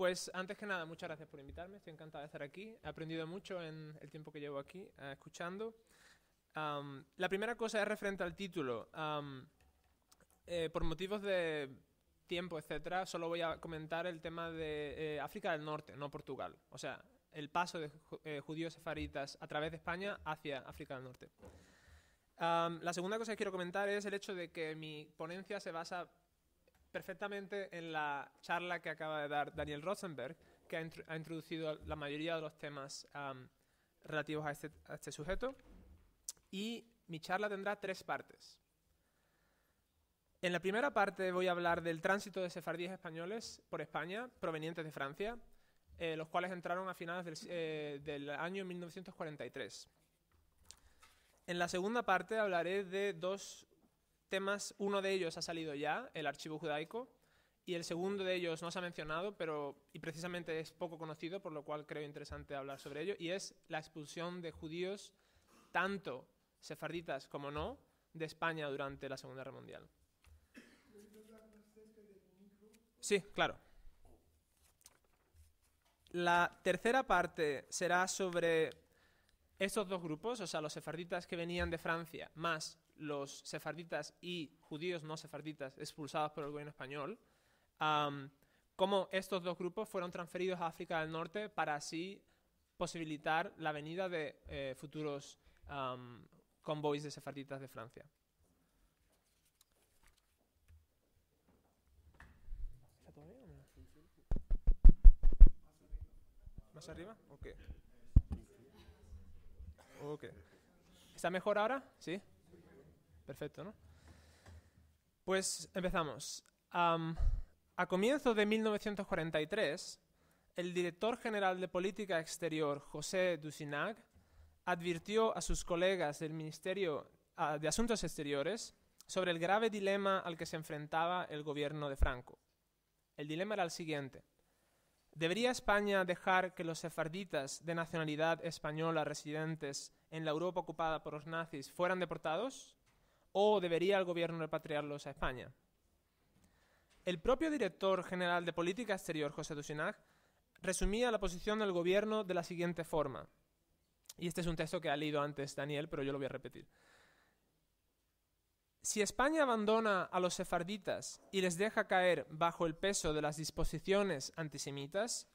Pues antes que nada, muchas gracias por invitarme, estoy encantado de estar aquí, he aprendido mucho en el tiempo que llevo aquí eh, escuchando. la primera cosa es referente al título. Eh, por motivos de tiempo, etcétera, solo voy a comentar el tema de eh, África del Norte, no Portugal. O sea, el paso de judíos sefaritas a través de España hacia África del Norte. la segunda cosa que quiero comentar es el hecho de que mi ponencia se basa perfectamente en la charla que acaba de dar Daniel Rosenberg, que ha, introducido la mayoría de los temas relativos este, a este, sujeto. Y mi charla tendrá tres partes. En la primera parte voy a hablar del tránsito de sefardíes españoles por España, provenientes de Francia, eh, los cuales entraron a finales del, eh, año 1943. En la segunda parte hablaré de dos temas, uno de ellos ha salido ya, el archivo judaico, y el segundo de ellos no se ha mencionado, pero y precisamente es poco conocido, por lo cual creo interesante hablar sobre ello, y es la expulsión de judíos, tanto sefarditas como no, de España durante la Segunda Guerra Mundial. Sí, claro. La tercera parte será sobre estos dos grupos, o sea, los sefarditas que venían de Francia, más los sefarditas y judíos no sefarditas expulsados por el gobierno español, cómo estos dos grupos fueron transferidos a África del Norte para así posibilitar la venida de eh, futuros convoys de sefarditas de Francia. ¿Más arriba? Ok. okay. ¿Está mejor ahora? ¿Sí? perfecto, ¿no? Pues empezamos. a comienzos de 1943, el director general de Política Exterior, José Dusinac, advirtió a sus colegas del Ministerio ah, de Asuntos Exteriores sobre el grave dilema al que se enfrentaba el gobierno de Franco. El dilema era el siguiente. ¿Debería España dejar que los sefarditas de nacionalidad española residentes en la Europa ocupada por los nazis fueran deportados? o debería el gobierno repatriarlos a España. El propio director general de Política Exterior, José Dussinac, resumía la posición del gobierno de la siguiente forma. Y este es un texto que ha leído antes Daniel, pero yo lo voy a repetir. Si España abandona a los sefarditas y les deja caer bajo el peso de las disposiciones antisemitas,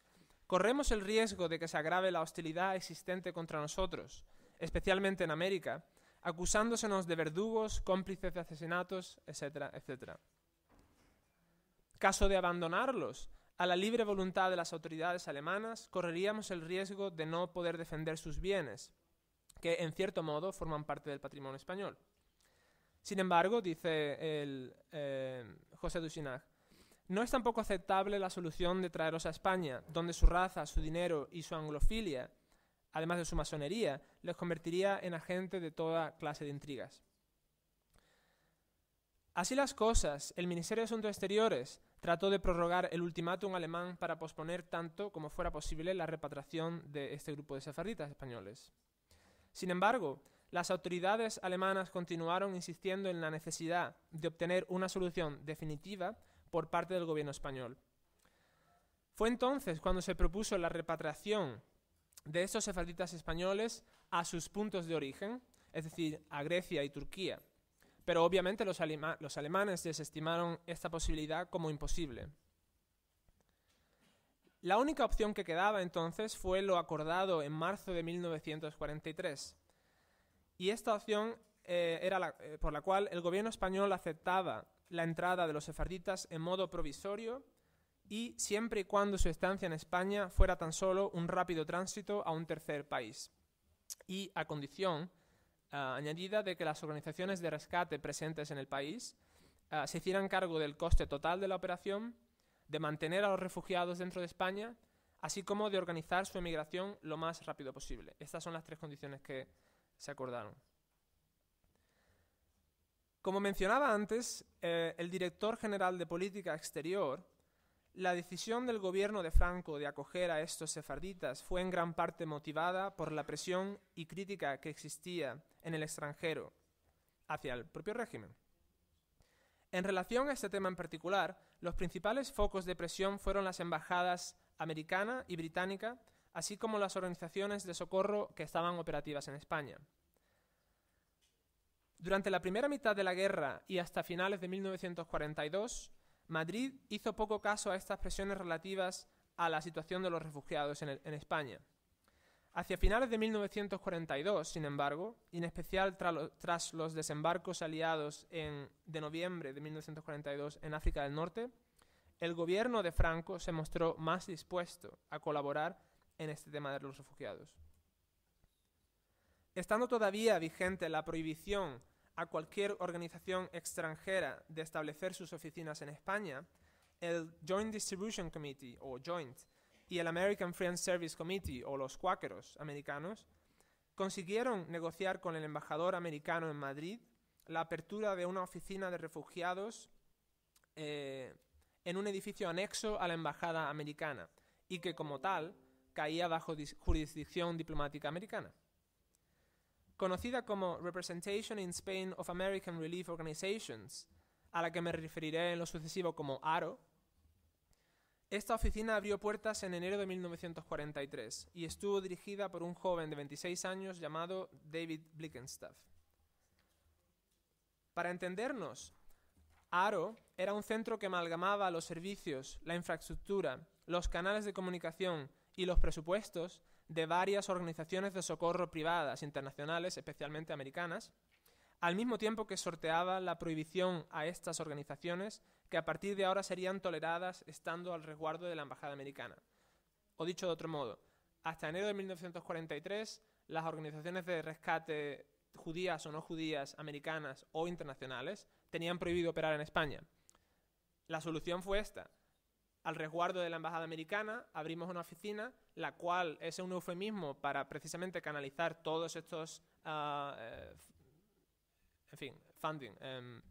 corremos el riesgo de que se agrave la hostilidad existente contra nosotros, especialmente en América, acusándosenos de verdugos, cómplices de asesinatos, etcétera, etcétera. Caso de abandonarlos a la libre voluntad de las autoridades alemanas, correríamos el riesgo de no poder defender sus bienes, que en cierto modo forman parte del patrimonio español. Sin embargo, dice el, eh, José Duchinac, no es tampoco aceptable la solución de traerlos a España, donde su raza, su dinero y su anglofilia además de su masonería, les convertiría en agentes de toda clase de intrigas. Así las cosas, el Ministerio de Asuntos Exteriores trató de prorrogar el ultimátum alemán para posponer tanto como fuera posible la repatriación de este grupo de sefarditas españoles. Sin embargo, las autoridades alemanas continuaron insistiendo en la necesidad de obtener una solución definitiva por parte del gobierno español. Fue entonces cuando se propuso la repatriación de estos sefarditas españoles a sus puntos de origen, es decir, a Grecia y Turquía. Pero obviamente los, alemanes desestimaron esta posibilidad como imposible. La única opción que quedaba entonces fue lo acordado en marzo de 1943. Y esta opción eh, era eh, por la cual el gobierno español aceptaba la entrada de los sefarditas en modo provisorio y siempre y cuando su estancia en España fuera tan solo un rápido tránsito a un tercer país, y a condición ah, añadida de que las organizaciones de rescate presentes en el país ah, se hicieran cargo del coste total de la operación, de mantener a los refugiados dentro de España, así como de organizar su emigración lo más rápido posible. Estas son las tres condiciones que se acordaron. Como mencionaba antes, eh, el director general de Política Exterior la decisión del gobierno de Franco de acoger a estos sefarditas fue en gran parte motivada por la presión y crítica que existía en el extranjero hacia el propio régimen. En relación a este tema en particular, los principales focos de presión fueron las embajadas americana y británica, así como las organizaciones de socorro que estaban operativas en España. Durante la primera mitad de la guerra y hasta finales de 1942, Madrid hizo poco caso a estas presiones relativas a la situación de los refugiados en, España. Hacia finales de 1942, sin embargo, y en especial tras los desembarcos aliados de noviembre de 1942 en África del Norte, el gobierno de Franco se mostró más dispuesto a colaborar en este tema de los refugiados. Estando todavía vigente la prohibición a cualquier organización extranjera de establecer sus oficinas en España, el Joint Distribution Committee o Joint y el American Friends Service Committee o los cuáqueros americanos consiguieron negociar con el embajador americano en Madrid la apertura de una oficina de refugiados eh, en un edificio anexo a la embajada americana y que como tal caía bajo jurisdicción diplomática americana conocida como Representation in Spain of American Relief Organizations, a la que me referiré en lo sucesivo como ARO, esta oficina abrió puertas en enero de 1943 y estuvo dirigida por un joven de 26 años llamado David Blickenstaff. Para entendernos, ARO era un centro que amalgamaba los servicios, la infraestructura, los canales de comunicación y los presupuestos de varias organizaciones de socorro privadas internacionales, especialmente americanas, al mismo tiempo que sorteaba la prohibición a estas organizaciones que a partir de ahora serían toleradas estando al resguardo de la Embajada Americana. O dicho de otro modo, hasta enero de 1943 las organizaciones de rescate judías o no judías, americanas o internacionales, tenían prohibido operar en España. La solución fue esta, al resguardo de la Embajada Americana, abrimos una oficina, la cual es un eufemismo para precisamente canalizar todos estos, ah, eh, en fin, funding, em,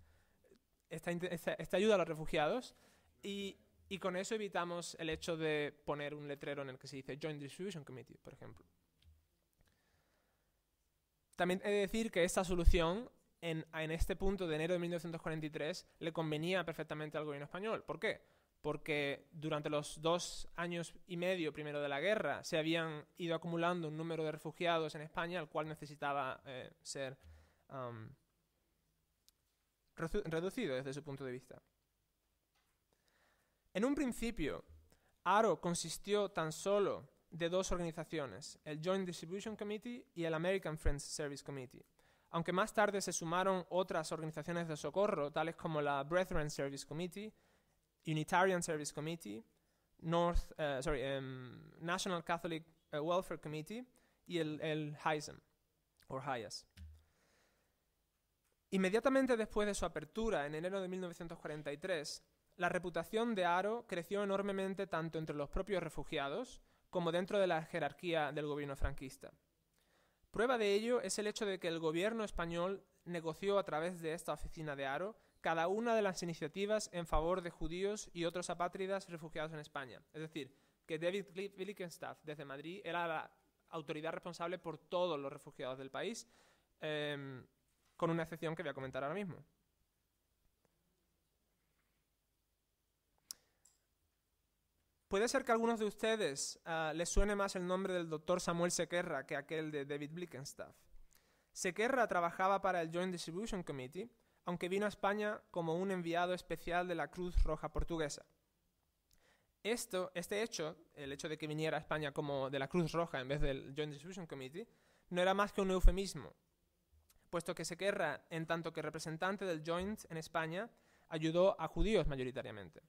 esta, ayuda a los refugiados, y, con eso evitamos el hecho de poner un letrero en el que se dice Joint Distribution Committee, por ejemplo. También he de decir que esta solución en, en este punto de enero de 1943 le convenía perfectamente al gobierno español. ¿Por qué? porque durante los dos años y medio primero de la guerra se habían ido acumulando un número de refugiados en España, al cual necesitaba eh, ser reducido desde su punto de vista. En un principio, ARO consistió tan solo de dos organizaciones, el Joint Distribution Committee y el American Friends Service Committee, aunque más tarde se sumaron otras organizaciones de socorro, tales como la Brethren Service Committee, Unitarian Service Committee, North, eh, em, National Catholic eh, Welfare Committee y el, el o HIAS. Inmediatamente después de su apertura, en enero de 1943, la reputación de Aro creció enormemente tanto entre los propios refugiados como dentro de la jerarquía del gobierno franquista. Prueba de ello es el hecho de que el gobierno español negoció a través de esta oficina de Aro cada una de las iniciativas en favor de judíos y otros apátridas refugiados en España. Es decir, que David Blickenstaff, desde Madrid, era la autoridad responsable por todos los refugiados del país, em, con una excepción que voy a comentar ahora mismo. Puede ser que a algunos de ustedes ah, les suene más el nombre del doctor Samuel Sequerra que aquel de David Blickenstaff. Sequerra trabajaba para el Joint Distribution Committee, aunque vino a España como un enviado especial de la Cruz Roja Portuguesa. Esto, este hecho, el hecho de que viniera a España como de la Cruz Roja en vez del Joint Distribution Committee, no era más que un eufemismo, puesto que Sequerra, en tanto que representante del Joint en España, ayudó a judíos mayoritariamente.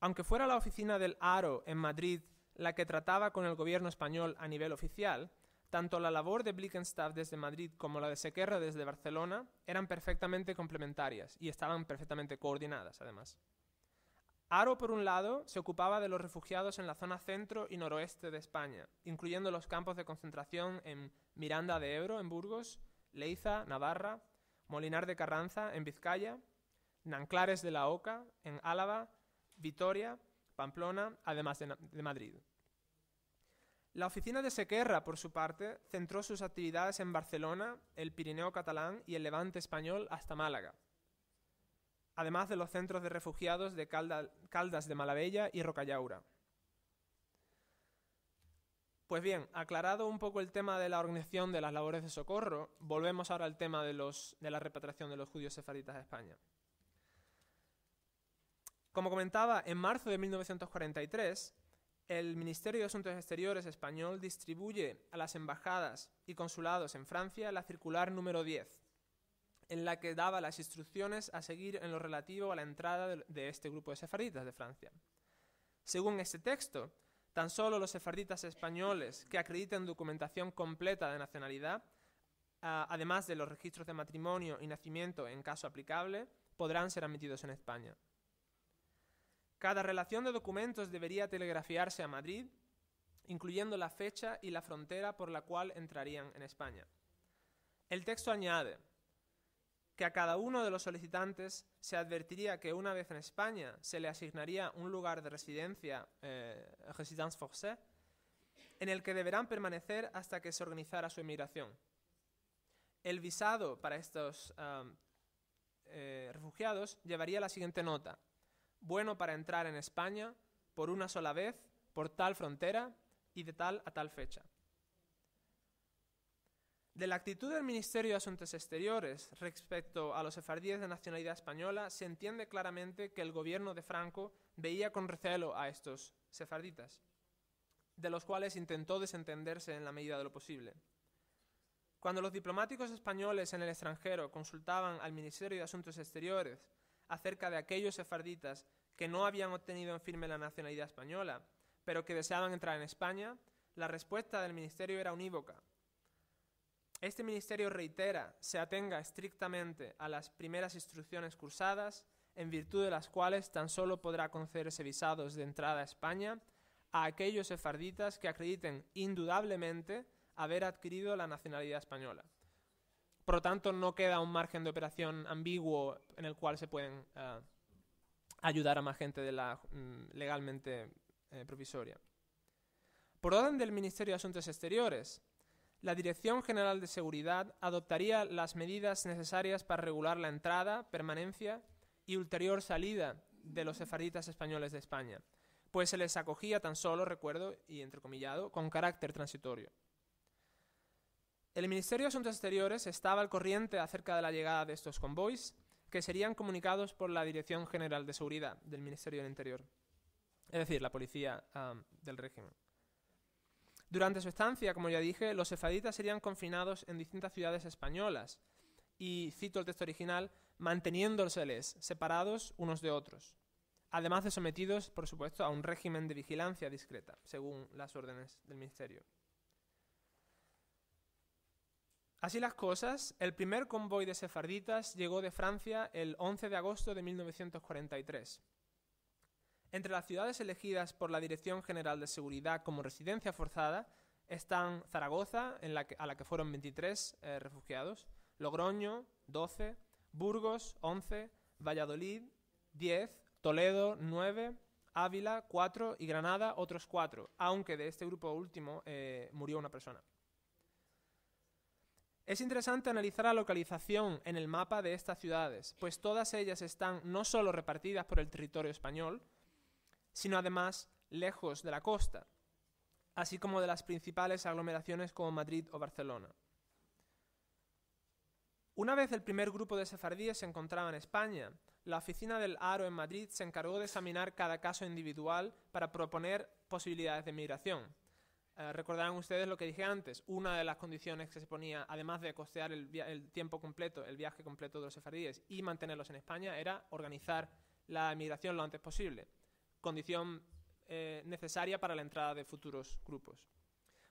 Aunque fuera la oficina del ARO en Madrid la que trataba con el gobierno español a nivel oficial, tanto la labor de Blickenstaff desde Madrid como la de Sequerra desde Barcelona eran perfectamente complementarias y estaban perfectamente coordinadas, además. Aro, por un lado, se ocupaba de los refugiados en la zona centro y noroeste de España, incluyendo los campos de concentración en Miranda de Ebro, en Burgos, Leiza, Navarra, Molinar de Carranza, en Vizcaya, Nanclares de la Oca, en Álava, Vitoria, Pamplona, además de Madrid. La oficina de Sequerra, por su parte, centró sus actividades en Barcelona, el Pirineo catalán y el Levante español hasta Málaga, además de los centros de refugiados de Caldas de Malavella y Rocallaura. Pues bien, aclarado un poco el tema de la organización de las labores de socorro, volvemos ahora al tema de, de la repatriación de los judíos sefarditas de España. Como comentaba, en marzo de 1943, el Ministerio de Asuntos Exteriores español distribuye a las embajadas y consulados en Francia la circular número 10, en la que daba las instrucciones a seguir en lo relativo a la entrada de este grupo de sefarditas de Francia. Según este texto, tan solo los sefarditas españoles que acrediten documentación completa de nacionalidad, ah, además de los registros de matrimonio y nacimiento en caso aplicable, podrán ser admitidos en España. Cada relación de documentos debería telegrafiarse a Madrid, incluyendo la fecha y la frontera por la cual entrarían en España. El texto añade que a cada uno de los solicitantes se advertiría que una vez en España se le asignaría un lugar de residencia, eh, en el que deberán permanecer hasta que se organizara su emigración. El visado para estos eh, refugiados llevaría la siguiente nota bueno para entrar en España por una sola vez, por tal frontera y de tal a tal fecha. De la actitud del Ministerio de Asuntos Exteriores respecto a los sefardíes de nacionalidad española se entiende claramente que el gobierno de Franco veía con recelo a estos sefarditas, de los cuales intentó desentenderse en la medida de lo posible. Cuando los diplomáticos españoles en el extranjero consultaban al Ministerio de Asuntos Exteriores acerca de aquellos sefarditas que no habían obtenido en firme la nacionalidad española, pero que deseaban entrar en España, la respuesta del Ministerio era unívoca. Este Ministerio reitera, se atenga estrictamente a las primeras instrucciones cursadas, en virtud de las cuales tan solo podrá concederse visados de entrada a España a aquellos sefarditas que acrediten indudablemente haber adquirido la nacionalidad española. Por lo tanto, no queda un margen de operación ambiguo en el cual se pueden eh, ayudar a más gente de la mm, legalmente eh, provisoria. Por orden del Ministerio de Asuntos Exteriores, la Dirección General de Seguridad adoptaría las medidas necesarias para regular la entrada, permanencia y ulterior salida de los sefarditas españoles de España, pues se les acogía tan solo, recuerdo y entrecomillado, con carácter transitorio. El Ministerio de Asuntos Exteriores estaba al corriente acerca de la llegada de estos convoys que serían comunicados por la Dirección General de Seguridad del Ministerio del Interior, es decir, la policía del régimen. Durante su estancia, como ya dije, los sefaditas serían confinados en distintas ciudades españolas y, cito el texto original, manteniéndoseles separados unos de otros, además de sometidos, por supuesto, a un régimen de vigilancia discreta, según las órdenes del Ministerio. Así las cosas, el primer convoy de sefarditas llegó de Francia el 11 de agosto de 1943. Entre las ciudades elegidas por la Dirección General de Seguridad como residencia forzada están Zaragoza, en a la que fueron 23 eh, refugiados, Logroño, 12, Burgos, 11, Valladolid, 10, Toledo, 9, Ávila, 4 y Granada, otros 4, aunque de este grupo último eh, murió una persona. Es interesante analizar la localización en el mapa de estas ciudades, pues todas ellas están no solo repartidas por el territorio español, sino además lejos de la costa, así como de las principales aglomeraciones como Madrid o Barcelona. Una vez el primer grupo de sefardíes se encontraba en España, la oficina del Aro en Madrid se encargó de examinar cada caso individual para proponer posibilidades de migración. Eh, recordarán ustedes lo que dije antes, una de las condiciones que se ponía, además de costear el, tiempo completo, el viaje completo de los sefardíes y mantenerlos en España, era organizar la emigración lo antes posible, condición eh, necesaria para la entrada de futuros grupos.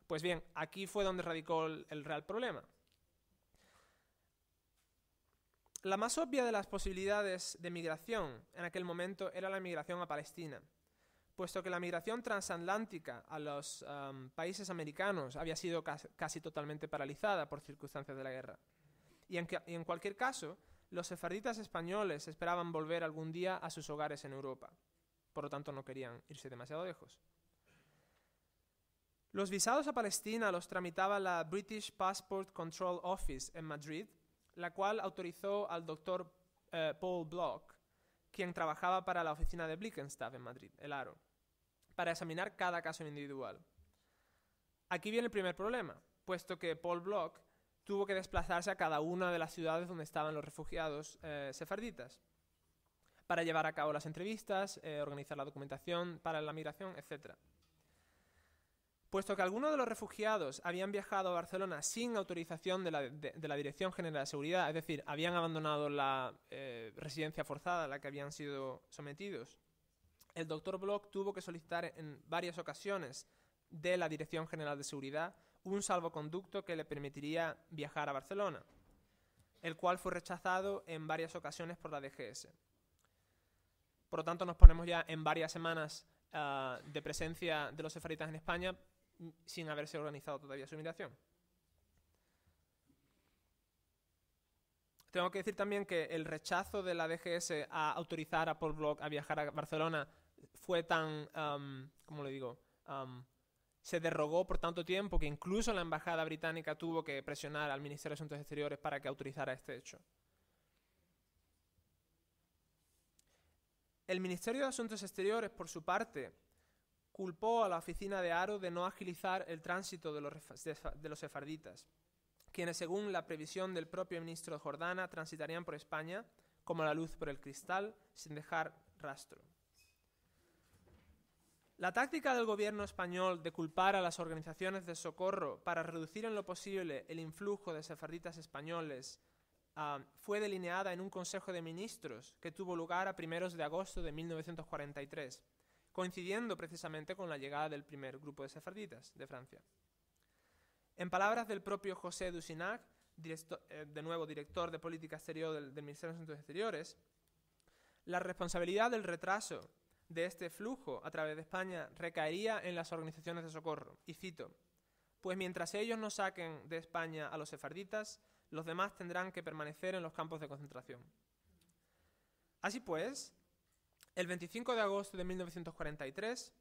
Pues bien, aquí fue donde radicó el, el real problema. La más obvia de las posibilidades de migración en aquel momento era la migración a Palestina puesto que la migración transatlántica a los países americanos había sido casi, totalmente paralizada por circunstancias de la guerra. Y en, cualquier caso, los sefarditas españoles esperaban volver algún día a sus hogares en Europa. Por lo tanto, no querían irse demasiado lejos. Los visados a Palestina los tramitaba la British Passport Control Office en Madrid, la cual autorizó al doctor eh, Paul Block, quien trabajaba para la oficina de Blickenstaff en Madrid, el Aro, para examinar cada caso individual. Aquí viene el primer problema, puesto que Paul Bloch tuvo que desplazarse a cada una de las ciudades donde estaban los refugiados eh, sefarditas para llevar a cabo las entrevistas, eh, organizar la documentación para la migración, etc. Puesto que algunos de los refugiados habían viajado a Barcelona sin autorización de la, Dirección General de Seguridad, es decir, habían abandonado la eh, residencia forzada a la que habían sido sometidos, el doctor Bloch tuvo que solicitar en varias ocasiones de la Dirección General de Seguridad un salvoconducto que le permitiría viajar a Barcelona, el cual fue rechazado en varias ocasiones por la DGS. Por lo tanto, nos ponemos ya en varias semanas ah, de presencia de los sefaritas en España sin haberse organizado todavía su migración. Tengo que decir también que el rechazo de la DGS a autorizar a Paul Block a viajar a Barcelona fue tan, como um, ¿cómo le digo? Um, se derrogó por tanto tiempo que incluso la embajada británica tuvo que presionar al Ministerio de Asuntos Exteriores para que autorizara este hecho. El Ministerio de Asuntos Exteriores, por su parte, culpó a la oficina de Aro de no agilizar el tránsito de los, sefarditas, quienes según la previsión del propio ministro Jordana transitarían por España como la luz por el cristal sin dejar rastro. La táctica del gobierno español de culpar a las organizaciones de socorro para reducir en lo posible el influjo de sefarditas españoles ah, fue delineada en un Consejo de Ministros que tuvo lugar a primeros de agosto de 1943 coincidiendo precisamente con la llegada del primer grupo de sefarditas de Francia. En palabras del propio José Dusinac, eh, de nuevo director de política exterior del Ministerio de Asuntos Exteriores, la responsabilidad del retraso de este flujo a través de España recaería en las organizaciones de socorro. Y cito, pues mientras ellos no saquen de España a los sefarditas, los demás tendrán que permanecer en los campos de concentración. Así pues, el 25 de agosto de 1943,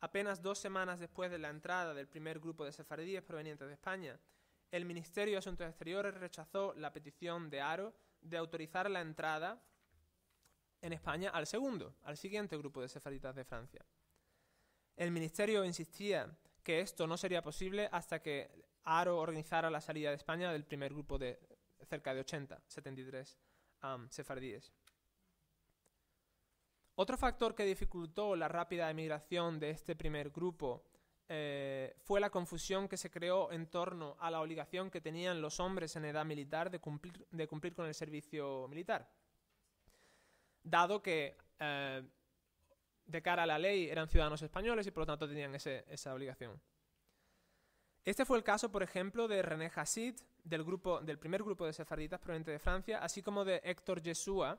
apenas dos semanas después de la entrada del primer grupo de sefardíes provenientes de España, el Ministerio de Asuntos Exteriores rechazó la petición de Aro de autorizar la entrada en España al segundo, al siguiente grupo de sefarditas de Francia. El Ministerio insistía que esto no sería posible hasta que Aro organizara la salida de España del primer grupo de cerca de 80, 73 sefardíes. Otro factor que dificultó la rápida emigración de este primer grupo eh, fue la confusión que se creó en torno a la obligación que tenían los hombres en edad militar de cumplir, con el servicio militar. Dado que eh, de cara a la ley eran ciudadanos españoles y por lo tanto tenían esa obligación. Este fue el caso, por ejemplo, de René Hassid, del, del primer grupo de sefarditas proveniente de Francia, así como de Héctor Yeshua,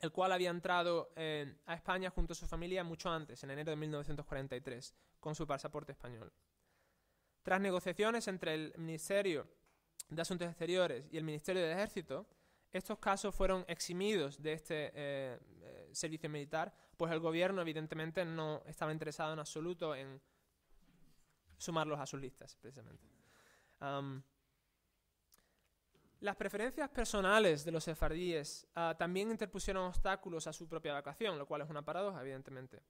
el cual había entrado eh, a España junto a su familia mucho antes, en enero de 1943, con su pasaporte español. Tras negociaciones entre el Ministerio de Asuntos Exteriores y el Ministerio del Ejército, estos casos fueron eximidos de este eh, eh, servicio militar, pues el gobierno evidentemente no estaba interesado en absoluto en sumarlos a sus listas, precisamente. Las preferencias personales de los sefardíes ah, también interpusieron obstáculos a su propia vacación, lo cual es una paradoja, evidentemente.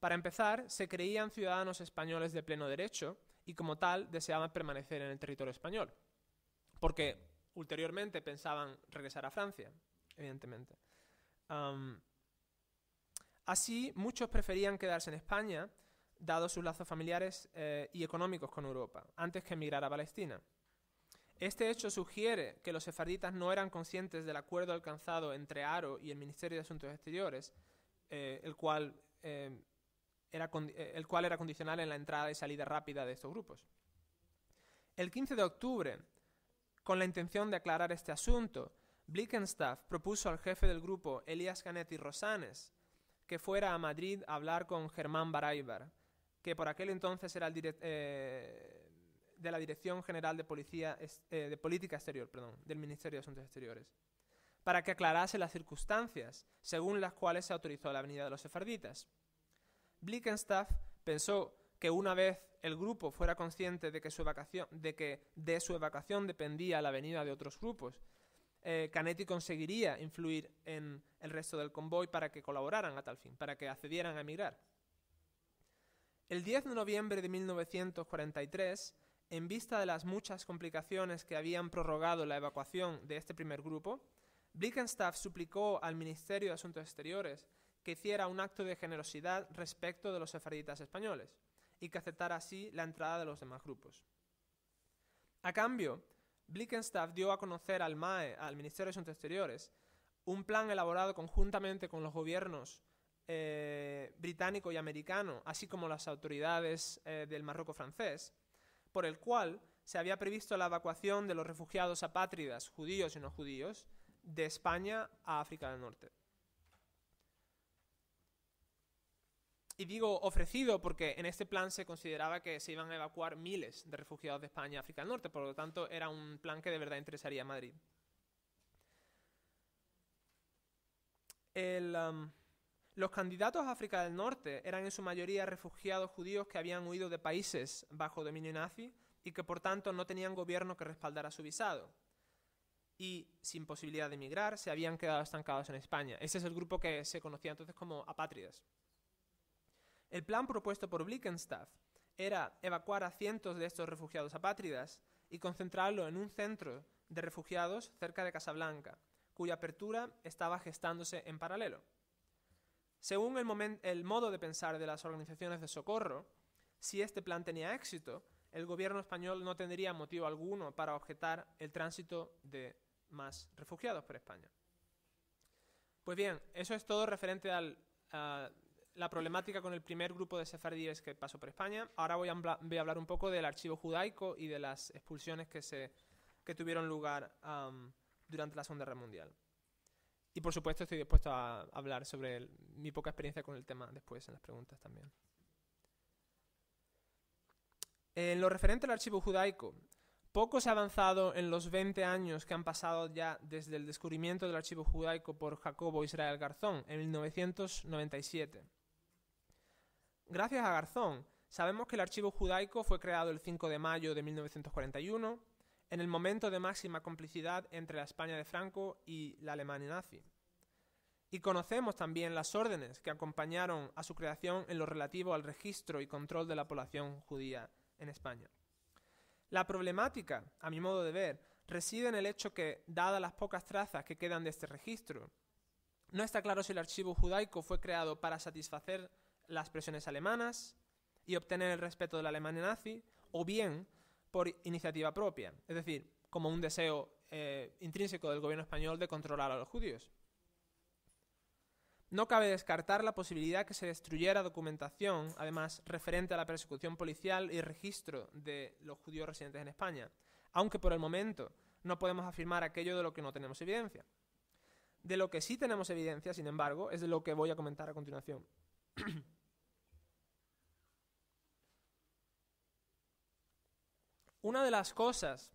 Para empezar, se creían ciudadanos españoles de pleno derecho y como tal deseaban permanecer en el territorio español, porque ulteriormente pensaban regresar a Francia, evidentemente. así, muchos preferían quedarse en España, dados sus lazos familiares eh, y económicos con Europa, antes que emigrar a Palestina. Este hecho sugiere que los sefarditas no eran conscientes del acuerdo alcanzado entre Aro y el Ministerio de Asuntos Exteriores, eh, el, cual, eh, era eh, el cual era condicional en la entrada y salida rápida de estos grupos. El 15 de octubre, con la intención de aclarar este asunto, Blickenstaff propuso al jefe del grupo, Elías Canetti Rosanes, que fuera a Madrid a hablar con Germán Baraibar, que por aquel entonces era el, director de la Dirección General de, Policía, eh, de Política Exterior perdón, del Ministerio de Asuntos Exteriores, para que aclarase las circunstancias según las cuales se autorizó la venida de los sefarditas. Blickenstaff pensó que una vez el grupo fuera consciente de que, su evacuación, de, que de su evacuación dependía la venida de otros grupos, eh, Canetti conseguiría influir en el resto del convoy para que colaboraran a tal fin, para que accedieran a emigrar. El 10 de noviembre de 1943, en vista de las muchas complicaciones que habían prorrogado la evacuación de este primer grupo, Blickenstaff suplicó al Ministerio de Asuntos Exteriores que hiciera un acto de generosidad respecto de los sefarditas españoles y que aceptara así la entrada de los demás grupos. A cambio, Blickenstaff dio a conocer al MAE, al Ministerio de Asuntos Exteriores, un plan elaborado conjuntamente con los gobiernos eh, británico y americano, así como las autoridades eh, del Marruecos francés, por el cual se había previsto la evacuación de los refugiados apátridas, judíos y no judíos, de España a África del Norte. Y digo ofrecido porque en este plan se consideraba que se iban a evacuar miles de refugiados de España a África del Norte, por lo tanto era un plan que de verdad interesaría a Madrid. El, um, los candidatos a África del Norte eran en su mayoría refugiados judíos que habían huido de países bajo dominio nazi y que por tanto no tenían gobierno que respaldara su visado. Y sin posibilidad de emigrar, se habían quedado estancados en España. Ese es el grupo que se conocía entonces como apátridas. El plan propuesto por Blickenstaff era evacuar a cientos de estos refugiados apátridas y concentrarlo en un centro de refugiados cerca de Casablanca, cuya apertura estaba gestándose en paralelo. Según el, modo de pensar de las organizaciones de socorro, si este plan tenía éxito, el gobierno español no tendría motivo alguno para objetar el tránsito de más refugiados por España. Pues bien, eso es todo referente a la problemática con el primer grupo de sefardíes que pasó por España. Ahora voy a, hablar un poco del archivo judaico y de las expulsiones que, se, tuvieron lugar durante la Segunda Guerra Mundial. Y por supuesto estoy dispuesto a hablar sobre mi poca experiencia con el tema después en las preguntas también. En lo referente al archivo judaico, poco se ha avanzado en los 20 años que han pasado ya desde el descubrimiento del archivo judaico por Jacobo Israel Garzón en 1997. Gracias a Garzón, sabemos que el archivo judaico fue creado el 5 de mayo de 1941 en el momento de máxima complicidad entre la España de Franco y la Alemania nazi. Y conocemos también las órdenes que acompañaron a su creación en lo relativo al registro y control de la población judía en España. La problemática, a mi modo de ver, reside en el hecho que, dadas las pocas trazas que quedan de este registro, no está claro si el archivo judaico fue creado para satisfacer las presiones alemanas y obtener el respeto de la Alemania nazi, o bien por iniciativa propia, es decir, como un deseo eh, intrínseco del gobierno español de controlar a los judíos. No cabe descartar la posibilidad que se destruyera documentación, además referente a la persecución policial y registro de los judíos residentes en España, aunque por el momento no podemos afirmar aquello de lo que no tenemos evidencia. De lo que sí tenemos evidencia, sin embargo, es de lo que voy a comentar a continuación. Una de las cosas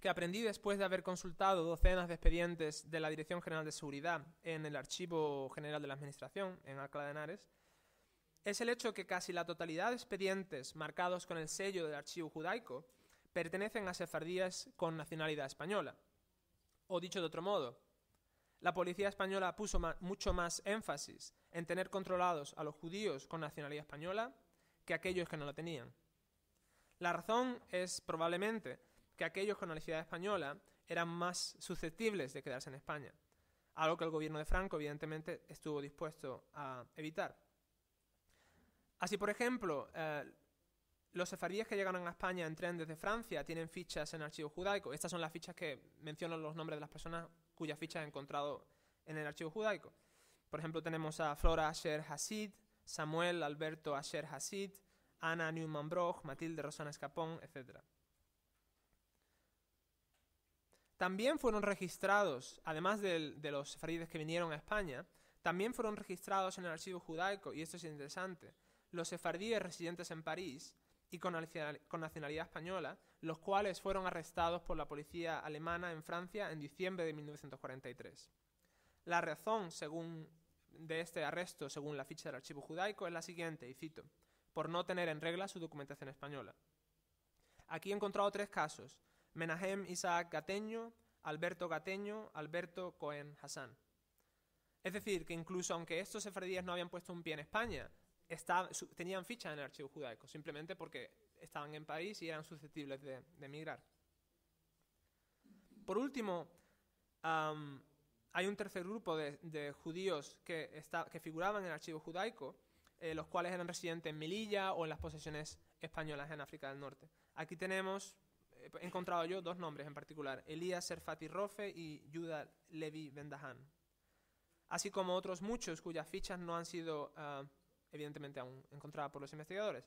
que aprendí después de haber consultado docenas de expedientes de la Dirección General de Seguridad en el Archivo General de la Administración, en Alcalá de Henares, es el hecho que casi la totalidad de expedientes marcados con el sello del archivo judaico pertenecen a sefardías con nacionalidad española. O dicho de otro modo, la policía española puso mucho más énfasis en tener controlados a los judíos con nacionalidad española que aquellos que no la tenían. La razón es probablemente que aquellos con la nacionalidad española eran más susceptibles de quedarse en España, algo que el gobierno de Franco evidentemente estuvo dispuesto a evitar. Así, por ejemplo, eh, los sefardíes que llegaron a España en tren desde Francia tienen fichas en archivo judaico. Estas son las fichas que mencionan los nombres de las personas cuyas fichas he encontrado en el archivo judaico. Por ejemplo, tenemos a Flora Asher Hasid, Samuel Alberto Asher Hasid, Ana neumann Brock, Matilde Rosana Escapón, etc. También fueron registrados, además de, los sefardíes que vinieron a España, también fueron registrados en el archivo judaico, y esto es interesante, los sefardíes residentes en París y con nacionalidad española, los cuales fueron arrestados por la policía alemana en Francia en diciembre de 1943. La razón de este arresto, según la ficha del archivo judaico, es la siguiente, y cito, por no tener en regla su documentación española. Aquí he encontrado tres casos, Menahem Isaac Gateño, Alberto Gateño, Alberto Cohen Hassan. Es decir, que incluso aunque estos sefardíes no habían puesto un pie en España, tenían ficha en el archivo judaico, simplemente porque estaban en París y eran susceptibles de, emigrar. Por último, hay un tercer grupo de, judíos que, que figuraban en el archivo judaico, eh, los cuales eran residentes en Melilla o en las posesiones españolas en África del Norte. Aquí tenemos, eh, he encontrado yo dos nombres en particular, Elías Serfati Rofe y Judah Levi Bendahan, así como otros muchos cuyas fichas no han sido, ah, evidentemente, aún encontradas por los investigadores.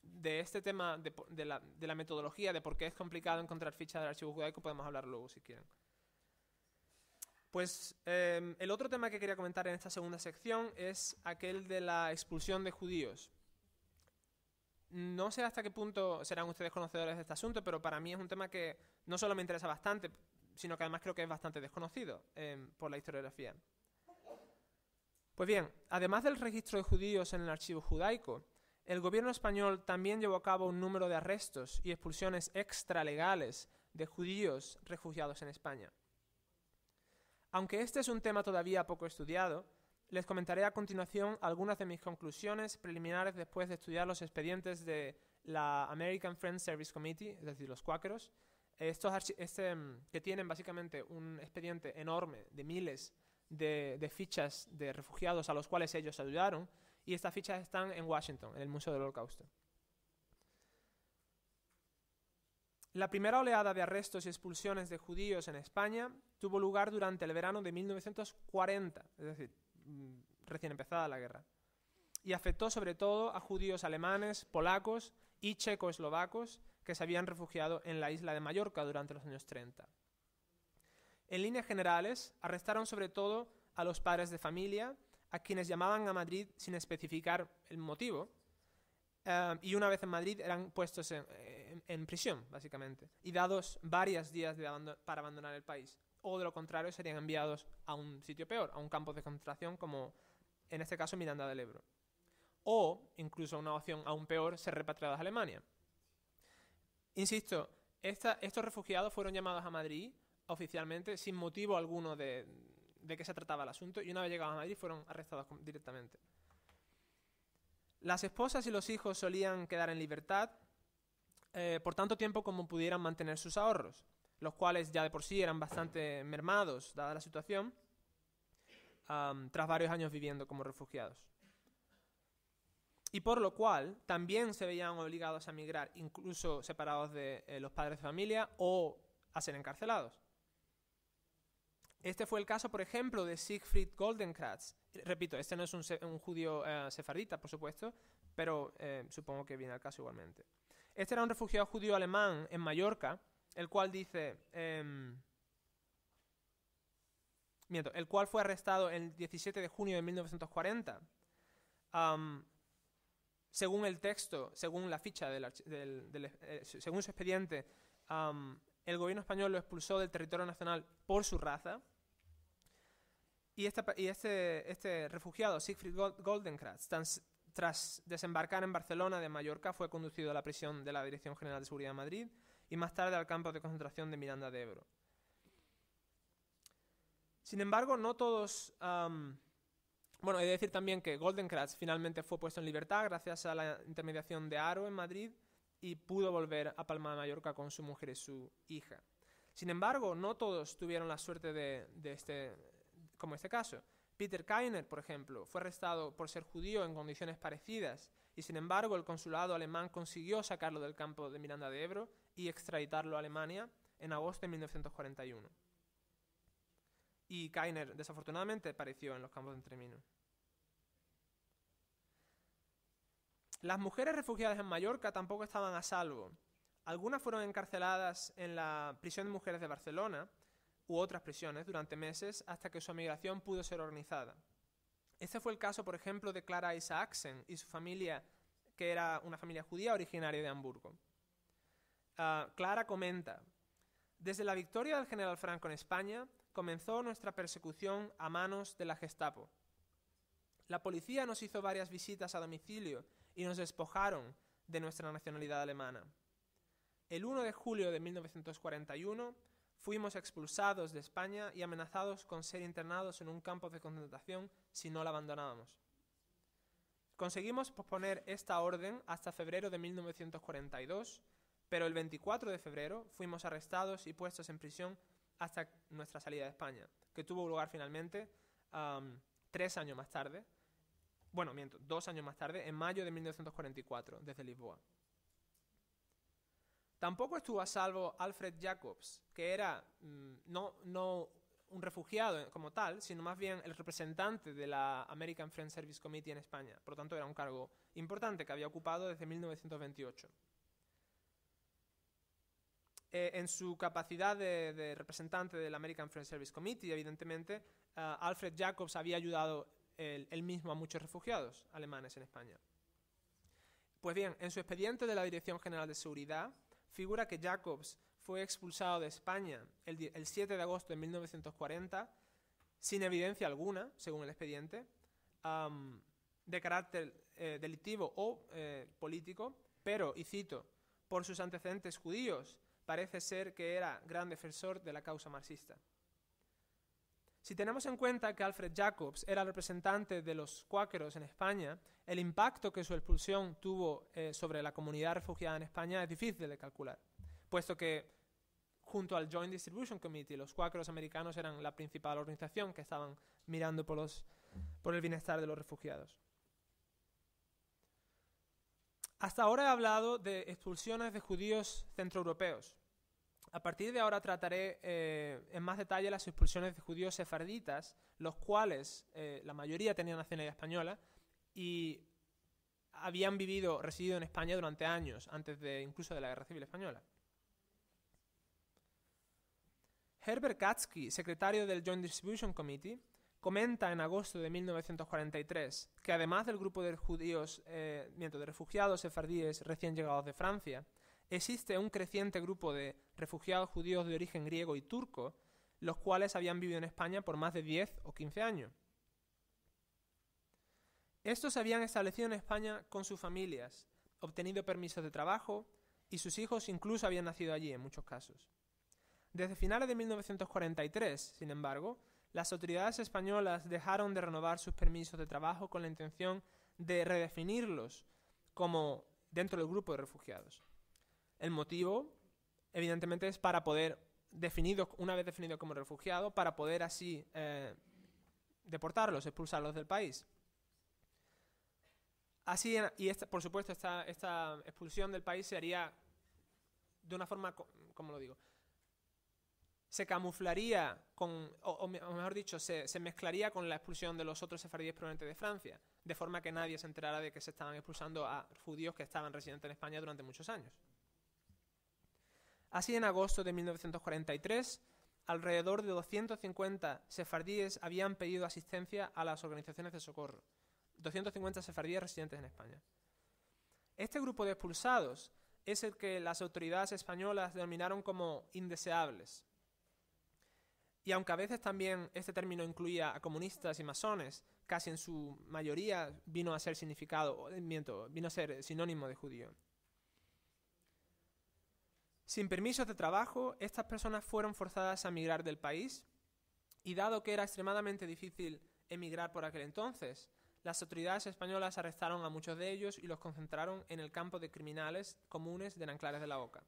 De este tema, de, la, de la metodología, de por qué es complicado encontrar fichas del archivo judaico, podemos hablar luego si quieren. Pues em, el otro tema que quería comentar en esta segunda sección es aquel de la expulsión de judíos. No sé hasta qué punto serán ustedes conocedores de este asunto, pero para mí es un tema que no solo me interesa bastante, sino que además creo que es bastante desconocido em, por la historiografía. Pues bien, además del registro de judíos en el archivo judaico, el gobierno español también llevó a cabo un número de arrestos y expulsiones extralegales de judíos refugiados en España. Aunque este es un tema todavía poco estudiado, les comentaré a continuación algunas de mis conclusiones preliminares después de estudiar los expedientes de la American Friends Service Committee, es decir, los cuáqueros, estos este, mm, que tienen básicamente un expediente enorme de miles de, de, fichas de refugiados a los cuales ellos ayudaron, y estas fichas están en Washington, en el Museo del Holocausto. La primera oleada de arrestos y expulsiones de judíos en España tuvo lugar durante el verano de 1940, es decir, mm, recién empezada la guerra, y afectó sobre todo a judíos alemanes, polacos y checoslovacos que se habían refugiado en la isla de Mallorca durante los años 30. En líneas generales, arrestaron sobre todo a los padres de familia, a quienes llamaban a Madrid sin especificar el motivo, eh, y una vez en Madrid eran puestos en, en, prisión, básicamente, y dados varios días para abandonar el país. O de lo contrario, serían enviados a un sitio peor, a un campo de concentración como en este caso Miranda del Ebro. O, incluso una opción aún peor, ser repatriados a Alemania. Insisto, estos refugiados fueron llamados a Madrid oficialmente sin motivo alguno de, de qué se trataba el asunto y una vez llegados a Madrid fueron arrestados directamente. Las esposas y los hijos solían quedar en libertad eh, por tanto tiempo como pudieran mantener sus ahorros, los cuales ya de por sí eran bastante mermados, dada la situación, tras varios años viviendo como refugiados. Y por lo cual también se veían obligados a migrar, incluso separados de eh, los padres de familia o a ser encarcelados. Este fue el caso, por ejemplo, de Siegfried Goldenkratz. Repito, este no es un, judío eh, sefardita, por supuesto, pero supongo que viene al caso igualmente. Este era un refugiado judío alemán en Mallorca, el cual dice... Em, el cual fue arrestado el 17 de junio de 1940. según el texto, según la ficha, eh, según su expediente, el gobierno español lo expulsó del territorio nacional por su raza. Y, este, este, refugiado, Siegfried Goldenkratz, tras desembarcar en Barcelona de Mallorca, fue conducido a la prisión de la Dirección General de Seguridad de Madrid y más tarde al campo de concentración de Miranda de Ebro. Sin embargo, no todos. bueno, hay de decir también que Goldenkratz finalmente fue puesto en libertad gracias a la intermediación de Aro en Madrid y pudo volver a Palma de Mallorca con su mujer y su hija. Sin embargo, no todos tuvieron la suerte de, este, como este caso. Peter Kainer, por ejemplo, fue arrestado por ser judío en condiciones parecidas, y sin embargo el consulado alemán consiguió sacarlo del campo de Miranda de Ebro y extraditarlo a Alemania en agosto de 1941. Y Kainer, desafortunadamente, apareció en los campos de Entremino. Las mujeres refugiadas en Mallorca tampoco estaban a salvo. Algunas fueron encarceladas en la prisión de mujeres de Barcelona, u otras prisiones durante meses hasta que su emigración pudo ser organizada. Este fue el caso, por ejemplo, de Clara Isaacsen y su familia, que era una familia judía originaria de Hamburgo. Ah, Clara comenta, desde la victoria del general Franco en España comenzó nuestra persecución a manos de la Gestapo. La policía nos hizo varias visitas a domicilio y nos despojaron de nuestra nacionalidad alemana. El 1 de julio de 1941 Fuimos expulsados de España y amenazados con ser internados en un campo de concentración si no la abandonábamos. Conseguimos posponer esta orden hasta febrero de 1942, pero el 24 de febrero fuimos arrestados y puestos en prisión hasta nuestra salida de España, que tuvo lugar finalmente tres años más tarde, bueno, miento, dos años más tarde, en mayo de 1944, desde Lisboa. Tampoco estuvo a salvo Alfred Jacobs, que era mm, no, un refugiado como tal, sino más bien el representante de la American Friends Service Committee en España. Por lo tanto, era un cargo importante que había ocupado desde 1928. Eh, en su capacidad de, de, representante del American Friends Service Committee, evidentemente, eh, Alfred Jacobs había ayudado él mismo a muchos refugiados alemanes en España. Pues bien, en su expediente de la Dirección General de Seguridad, figura que Jacobs fue expulsado de España el, 7 de agosto de 1940 sin evidencia alguna, según el expediente, de carácter eh, delictivo o eh, político, pero, y cito, por sus antecedentes judíos, parece ser que era gran defensor de la causa marxista. Si tenemos en cuenta que Alfred Jacobs era representante de los cuáqueros en España, el impacto que su expulsión tuvo eh, sobre la comunidad refugiada en España es difícil de calcular, puesto que junto al Joint Distribution Committee, los cuáqueros americanos eran la principal organización que estaban mirando por el bienestar de los refugiados. Hasta ahora he hablado de expulsiones de judíos centroeuropeos, a partir de ahora trataré eh, en más detalle las expulsiones de judíos sefarditas, los cuales eh, la mayoría tenían nacionalidad española y habían vivido, residido en España durante años, antes de incluso de la Guerra Civil Española. Herbert Katzky, secretario del Joint Distribution Committee, comenta en agosto de 1943 que además del grupo de judíos, eh, de refugiados sefardíes recién llegados de Francia, existe un creciente grupo de refugiados judíos de origen griego y turco, los cuales habían vivido en España por más de 10 o 15 años. Estos se habían establecido en España con sus familias, obtenido permisos de trabajo y sus hijos incluso habían nacido allí en muchos casos. Desde finales de 1943, sin embargo, las autoridades españolas dejaron de renovar sus permisos de trabajo con la intención de redefinirlos como dentro del grupo de refugiados. El motivo, evidentemente, es para poder, definidos, una vez definido como refugiado, para poder así eh, deportarlos, expulsarlos del país. Así, y esta, por supuesto, esta, expulsión del país se haría de una forma, como lo digo, se camuflaría con, o, mejor dicho, se, se, mezclaría con la expulsión de los otros sefardíes provenientes de Francia, de forma que nadie se enterara de que se estaban expulsando a judíos que estaban residentes en España durante muchos años. Así, en agosto de 1943, alrededor de 250 sefardíes habían pedido asistencia a las organizaciones de socorro. 250 sefardíes residentes en España. Este grupo de expulsados es el que las autoridades españolas denominaron como indeseables. Y aunque a veces también este término incluía a comunistas y masones, casi en su mayoría vino a ser significado, vino a ser sinónimo de judío. Sin permisos de trabajo, estas personas fueron forzadas a emigrar del país y dado que era extremadamente difícil emigrar por aquel entonces, las autoridades españolas arrestaron a muchos de ellos y los concentraron en el campo de criminales comunes de Nanclares de la Oca,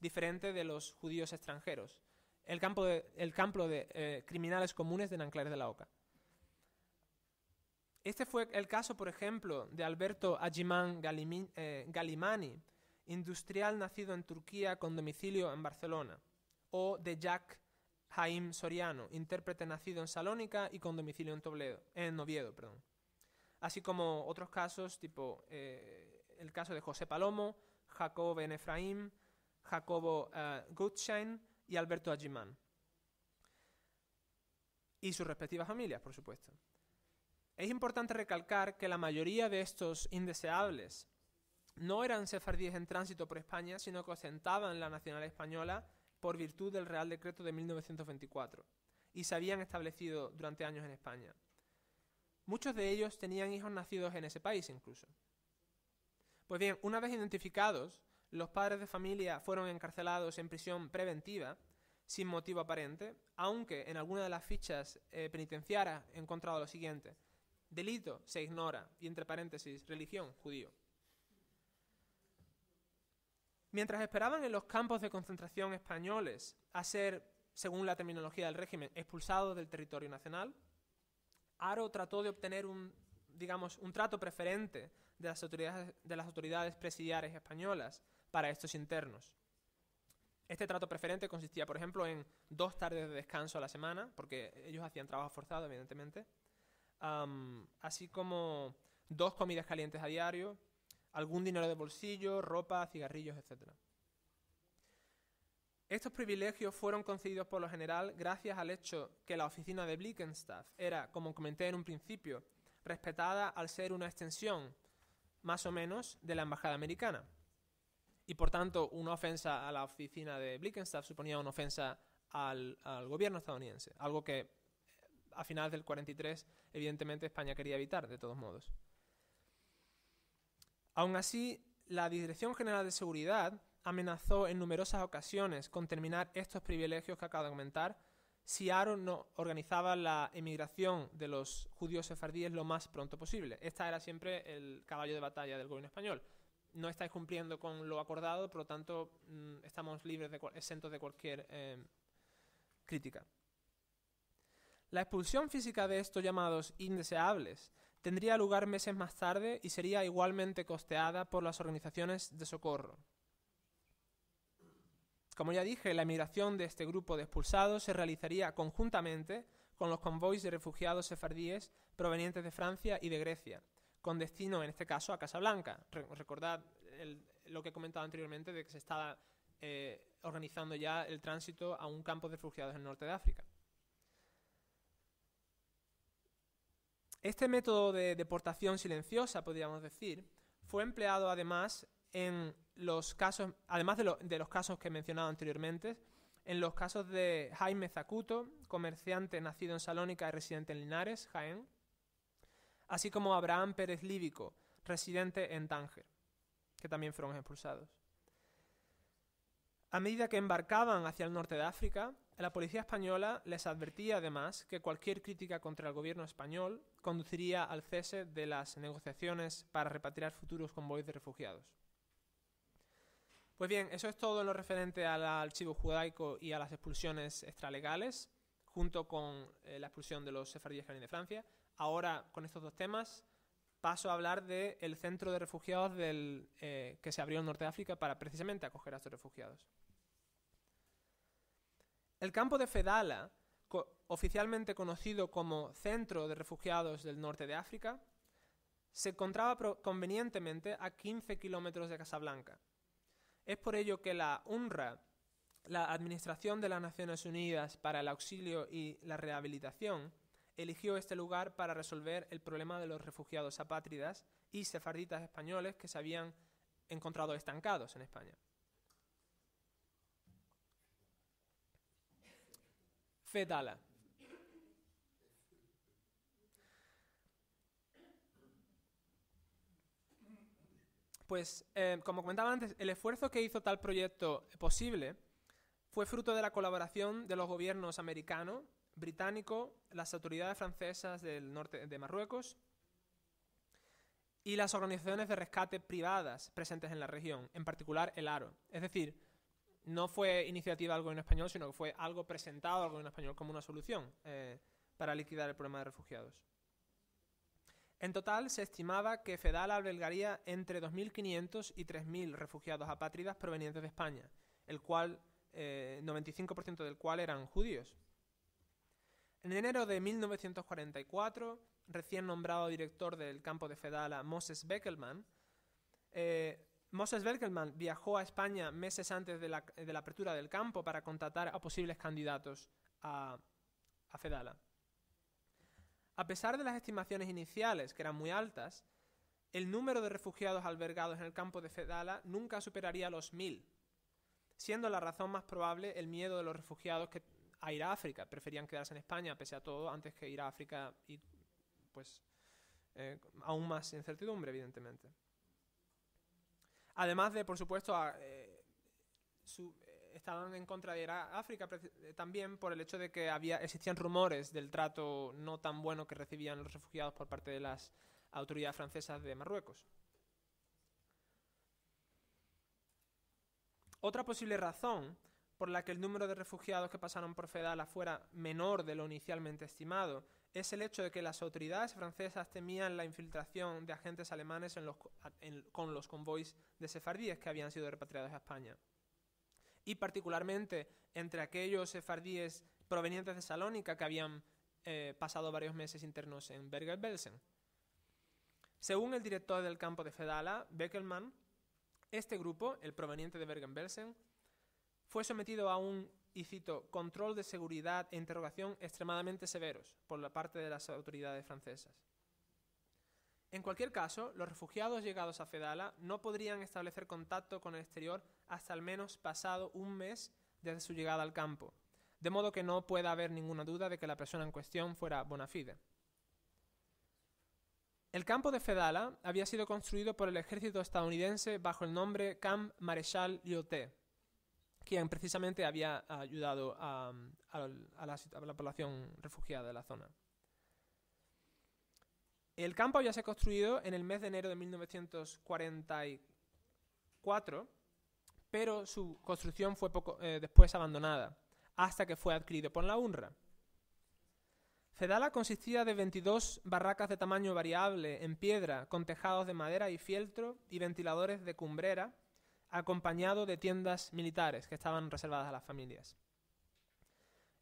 diferente de los judíos extranjeros, el campo de, el campo de eh, criminales comunes de Nanclares de la Oca. Este fue el caso, por ejemplo, de Alberto Ajimán eh, Galimani industrial nacido en Turquía con domicilio en Barcelona, o de Jacques Jaime Soriano, intérprete nacido en Salónica y con domicilio en, Tobledo, en Oviedo. Perdón. Así como otros casos, tipo eh, el caso de José Palomo, Jacob Ben Efraim, Jacobo eh, Gutschein y Alberto Ajimán. Y sus respectivas familias, por supuesto. Es importante recalcar que la mayoría de estos indeseables no eran sefardíes en tránsito por España, sino que ostentaban la nacional española por virtud del Real Decreto de 1924 y se habían establecido durante años en España. Muchos de ellos tenían hijos nacidos en ese país incluso. Pues bien, una vez identificados, los padres de familia fueron encarcelados en prisión preventiva, sin motivo aparente, aunque en alguna de las fichas eh, penitenciarias he encontrado lo siguiente. Delito se ignora y entre paréntesis religión judío. Mientras esperaban en los campos de concentración españoles a ser, según la terminología del régimen, expulsados del territorio nacional, Aro trató de obtener un, digamos, un trato preferente de las autoridades, de las autoridades presidiarias españolas para estos internos. Este trato preferente consistía, por ejemplo, en dos tardes de descanso a la semana, porque ellos hacían trabajo forzado, evidentemente, así como dos comidas calientes a diario, algún dinero de bolsillo, ropa, cigarrillos, etc. Estos privilegios fueron concedidos por lo general gracias al hecho que la oficina de Blickenstaff era, como comenté en un principio, respetada al ser una extensión, más o menos, de la embajada americana. Y por tanto, una ofensa a la oficina de Blickenstaff suponía una ofensa al, al gobierno estadounidense, algo que eh, a finales del 43, evidentemente, España quería evitar, de todos modos. Aun así, la Dirección General de Seguridad amenazó en numerosas ocasiones con terminar estos privilegios que acabo de comentar si Aaron no organizaba la emigración de los judíos sefardíes lo más pronto posible. Esta era siempre el caballo de batalla del gobierno español. No estáis cumpliendo con lo acordado, por lo tanto, mm, estamos libres de, exentos de cualquier eh, crítica. La expulsión física de estos llamados indeseables tendría lugar meses más tarde y sería igualmente costeada por las organizaciones de socorro. Como ya dije, la emigración de este grupo de expulsados se realizaría conjuntamente con los convoys de refugiados sefardíes provenientes de Francia y de Grecia, con destino, en este caso, a Casablanca. recordad lo que he comentado anteriormente de que se estaba eh, organizando ya el tránsito a un campo de refugiados en el norte de África. Este método de deportación silenciosa, podríamos decir, fue empleado además en los casos, además de, los casos que he mencionado anteriormente, en los casos de Jaime Zacuto, comerciante nacido en Salónica y residente en Linares, Jaén, así como Abraham Pérez Líbico, residente en Tánger, que también fueron expulsados. A medida que embarcaban hacia el norte de África, la policía española les advertía además que cualquier crítica contra el gobierno español conduciría al cese de las negociaciones para repatriar futuros convoyes de refugiados. Pues bien, eso es todo en lo referente al archivo judaico y a las expulsiones extralegales, junto con eh, la expulsión de los sefardíes que de Francia. Ahora, con estos dos temas, paso a hablar del centro de refugiados eh, que se abrió en Norte de África para precisamente acoger a estos refugiados. El campo de Fedala, oficialmente conocido como Centro de Refugiados del Norte de África, se encontraba convenientemente a 15 kilómetros de Casablanca. Es por ello que la UNRWA, la Administración de las Naciones Unidas para el Auxilio y la Rehabilitación, eligió este lugar para resolver el problema de los refugiados apátridas y sefarditas españoles que se habían encontrado estancados en España. FEDALA. Pues, eh, como comentaba antes, el esfuerzo que hizo tal proyecto posible fue fruto de la colaboración de los gobiernos americano, británico, las autoridades francesas del norte de Marruecos y las organizaciones de rescate privadas presentes en la región, en particular el ARO. Es decir, no fue iniciativa algo en español, sino que fue algo presentado al gobierno español como una solución eh, para liquidar el problema de refugiados. En total, se estimaba que FEDAL albergaría entre 2.500 y 3.000 refugiados apátridas provenientes de España, el cual, 95% eh, del cual eran judíos. En enero de 1944, recién nombrado director del campo de Fedala Moses Beckelman, eh, Moses Berkelman viajó a España meses antes de la, apertura del campo para contratar a posibles candidatos a, Fedala. A pesar de las estimaciones iniciales, que eran muy altas, el número de refugiados albergados en el campo de Fedala nunca superaría los mil, siendo la razón más probable el miedo de los refugiados que, a ir a África. Preferían quedarse en España, pese a todo, antes que ir a África y, pues, eh, aún más incertidumbre, evidentemente. Además de, por supuesto, estar eh, eh, estaban en contra de África eh, también por el hecho de que había, existían rumores del trato no tan bueno que recibían los refugiados por parte de las autoridades francesas de Marruecos. Otra posible razón por la que el número de refugiados que pasaron por Fedala fuera menor de lo inicialmente estimado es el hecho de que las autoridades francesas temían la infiltración de agentes alemanes con los convoys de sefardíes que habían sido repatriados a España. Y particularmente entre aquellos sefardíes provenientes de Salónica que habían eh, pasado varios meses internos en Bergen-Belsen. Según el director del campo de Fedala, Beckelmann, este grupo, el proveniente de Bergen-Belsen, fue sometido a un y cito, control de seguridad e interrogación extremadamente severos por la parte de las autoridades francesas. En cualquier caso, los refugiados llegados a Fedala no podrían establecer contacto con el exterior hasta al menos pasado un mes desde su llegada al campo, de modo que no pueda haber ninguna duda de que la persona en cuestión fuera bona fide. El campo de Fedala había sido construido por el ejército estadounidense bajo el nombre Camp Marechal Lyoté, quien precisamente había ayudado a, la, población refugiada de la zona. El campo ya se construido en el mes de enero de 1944, pero su construcción fue poco, eh, después abandonada, hasta que fue adquirido por la UNRWA. Cedala consistía de 22 barracas de tamaño variable en piedra, con tejados de madera y fieltro y ventiladores de cumbrera acompañado de tiendas militares que estaban reservadas a las familias.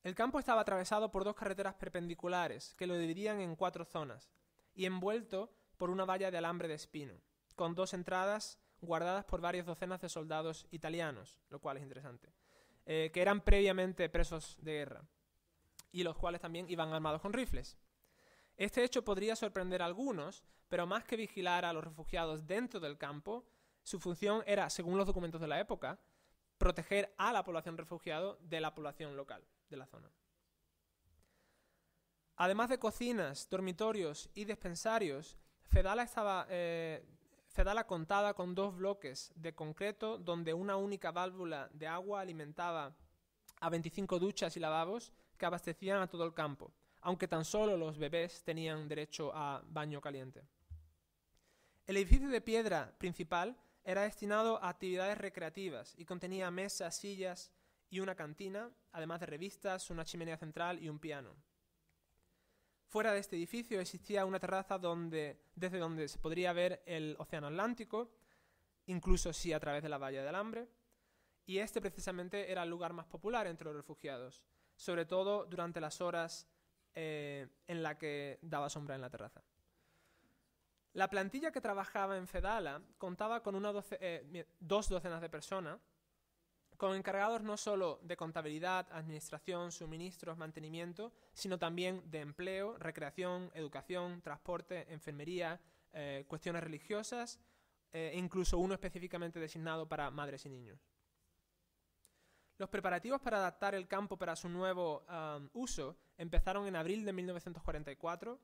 El campo estaba atravesado por dos carreteras perpendiculares que lo dividían en cuatro zonas y envuelto por una valla de alambre de espino, con dos entradas guardadas por varias docenas de soldados italianos, lo cual es interesante, eh, que eran previamente presos de guerra y los cuales también iban armados con rifles. Este hecho podría sorprender a algunos, pero más que vigilar a los refugiados dentro del campo, su función era, según los documentos de la época, proteger a la población refugiada de la población local de la zona. Además de cocinas, dormitorios y despensarios, Fedala, estaba, eh, Fedala contaba con dos bloques de concreto donde una única válvula de agua alimentaba a 25 duchas y lavabos que abastecían a todo el campo, aunque tan solo los bebés tenían derecho a baño caliente. El edificio de piedra principal era destinado a actividades recreativas y contenía mesas, sillas y una cantina, además de revistas, una chimenea central y un piano. Fuera de este edificio existía una terraza donde, desde donde se podría ver el Océano Atlántico, incluso si a través de la valla del alambre, y este precisamente era el lugar más popular entre los refugiados, sobre todo durante las horas eh, en las que daba sombra en la terraza. La plantilla que trabajaba en Fedala contaba con eh, dos docenas de personas, con encargados no solo de contabilidad, administración, suministros, mantenimiento, sino también de empleo, recreación, educación, transporte, enfermería, eh, cuestiones religiosas, eh, e incluso uno específicamente designado para madres y niños. Los preparativos para adaptar el campo para su nuevo uso empezaron en abril de 1944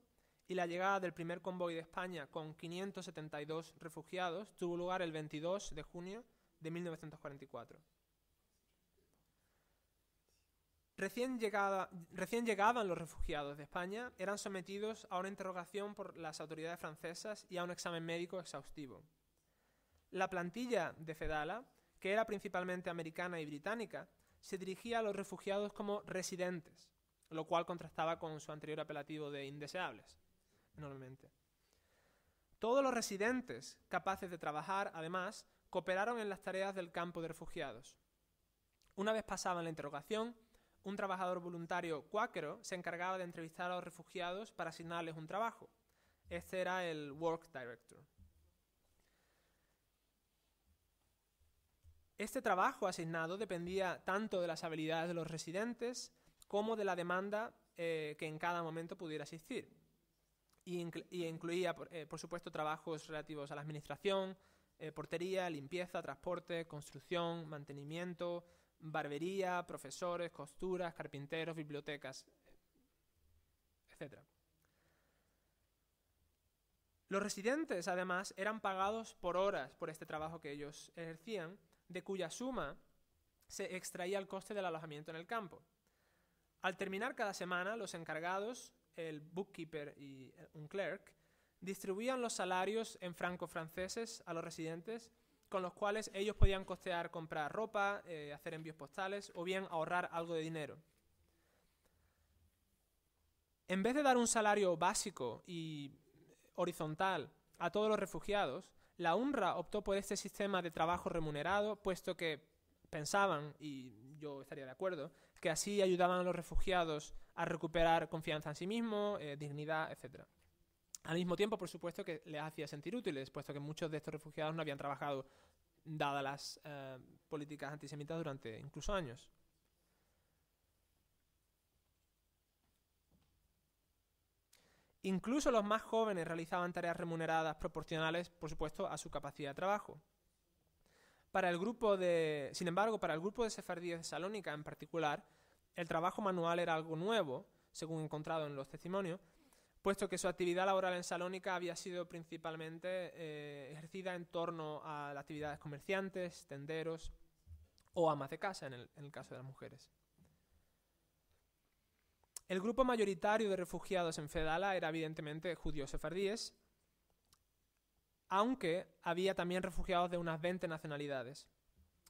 y la llegada del primer convoy de España con 572 refugiados tuvo lugar el 22 de junio de 1944. Recién, llegada, recién llegaban los refugiados de España, eran sometidos a una interrogación por las autoridades francesas y a un examen médico exhaustivo. La plantilla de Fedala, que era principalmente americana y británica, se dirigía a los refugiados como residentes, lo cual contrastaba con su anterior apelativo de indeseables. Normalmente, Todos los residentes capaces de trabajar, además, cooperaron en las tareas del campo de refugiados. Una vez pasada la interrogación, un trabajador voluntario cuáquero se encargaba de entrevistar a los refugiados para asignarles un trabajo. Este era el Work Director. Este trabajo asignado dependía tanto de las habilidades de los residentes como de la demanda eh, que en cada momento pudiera existir y, incluía, eh, por, supuesto, trabajos relativos a la administración, eh, portería, limpieza, transporte, construcción, mantenimiento, barbería, profesores, costuras, carpinteros, bibliotecas, eh, etc. Los residentes, además, eran pagados por horas por este trabajo que ellos ejercían, de cuya suma se extraía el coste del alojamiento en el campo. Al terminar cada semana, los encargados el bookkeeper y eh, un clerk, distribuían los salarios en francos franceses a los residentes, con los cuales ellos podían costear comprar ropa, eh, hacer envíos postales o bien ahorrar algo de dinero. En vez de dar un salario básico y horizontal a todos los refugiados, la UNRWA optó por este sistema de trabajo remunerado, puesto que pensaban, y yo estaría de acuerdo, que así ayudaban a los refugiados a recuperar confianza en sí mismos, eh, dignidad, etc. Al mismo tiempo, por supuesto, que les hacía sentir útiles, puesto que muchos de estos refugiados no habían trabajado dadas las eh, políticas antisemitas durante incluso años. Incluso los más jóvenes realizaban tareas remuneradas proporcionales, por supuesto, a su capacidad de trabajo. Para el grupo de, sin embargo, para el grupo de sefardíes de Salónica en particular, el trabajo manual era algo nuevo, según encontrado en los testimonios, puesto que su actividad laboral en Salónica había sido principalmente eh, ejercida en torno a las actividades comerciantes, tenderos o amas de casa en el, en el, caso de las mujeres. El grupo mayoritario de refugiados en Fedala era evidentemente judíos sefardíes, aunque había también refugiados de unas 20 nacionalidades,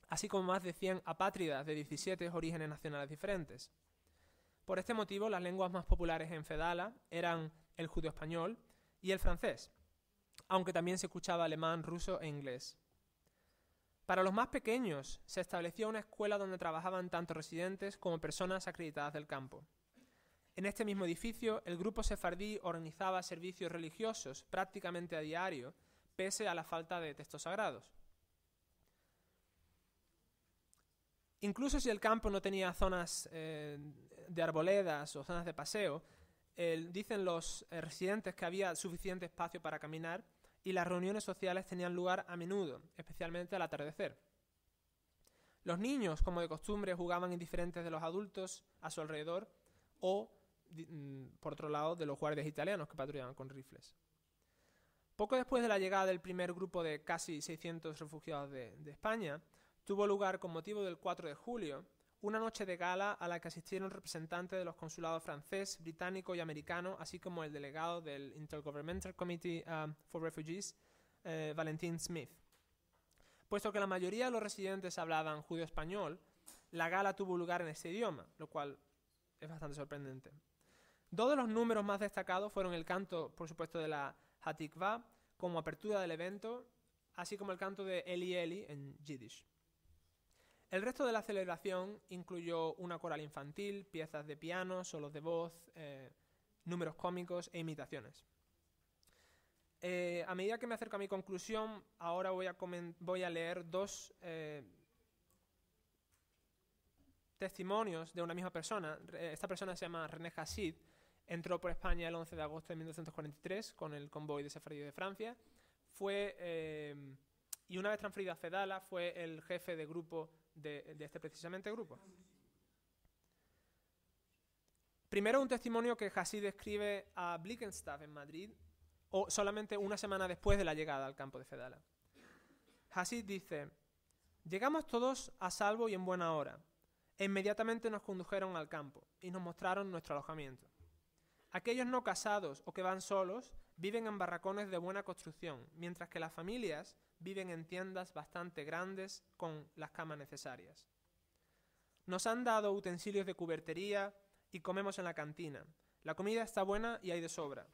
así como más de 100 apátridas de 17 orígenes nacionales diferentes. Por este motivo, las lenguas más populares en Fedala eran el judío español y el francés, aunque también se escuchaba alemán, ruso e inglés. Para los más pequeños, se estableció una escuela donde trabajaban tanto residentes como personas acreditadas del campo. En este mismo edificio, el grupo sefardí organizaba servicios religiosos prácticamente a diario pese a la falta de textos sagrados. Incluso si el campo no tenía zonas eh, de arboledas o zonas de paseo, dicen los eh, residentes que había suficiente espacio para caminar y las reuniones sociales tenían lugar a menudo, especialmente al atardecer. Los niños, como de costumbre, jugaban indiferentes de los adultos a su alrededor o, mm, por otro lado, de los guardias italianos que patrullaban con rifles. Poco después de la llegada del primer grupo de casi 600 refugiados de, España, tuvo lugar, con motivo del 4 de julio, una noche de gala a la que asistieron representantes de los consulados francés, británico y americano, así como el delegado del Intergovernmental Committee um, for Refugees, eh, Valentín Smith. Puesto que la mayoría de los residentes hablaban judío español, la gala tuvo lugar en este idioma, lo cual es bastante sorprendente. Dos de los números más destacados fueron el canto, por supuesto, de la Hatikva como apertura del evento, así como el canto de Eli Eli en Yiddish. El resto de la celebración incluyó una coral infantil, piezas de piano, solos de voz, eh, números cómicos e imitaciones. Eh, a medida que me acerco a mi conclusión, ahora voy a, leer dos eh, testimonios de una misma persona. Esta persona se llama René Hassid Entró por España el 11 de agosto de 1943 con el convoy de Sefardí de Francia. Fue, eh, y una vez transferido a Fedala, fue el jefe de grupo de, este precisamente grupo. Primero un testimonio que Hassid describe a Blickenstaff en Madrid, o solamente una semana después de la llegada al campo de Fedala. Hassid dice, llegamos todos a salvo y en buena hora. inmediatamente nos condujeron al campo y nos mostraron nuestro alojamiento. Aquellos no casados o que van solos viven en barracones de buena construcción, mientras que las familias viven en tiendas bastante grandes con las camas necesarias. Nos han dado utensilios de cubertería y comemos en la cantina. La comida está buena y hay de sobra.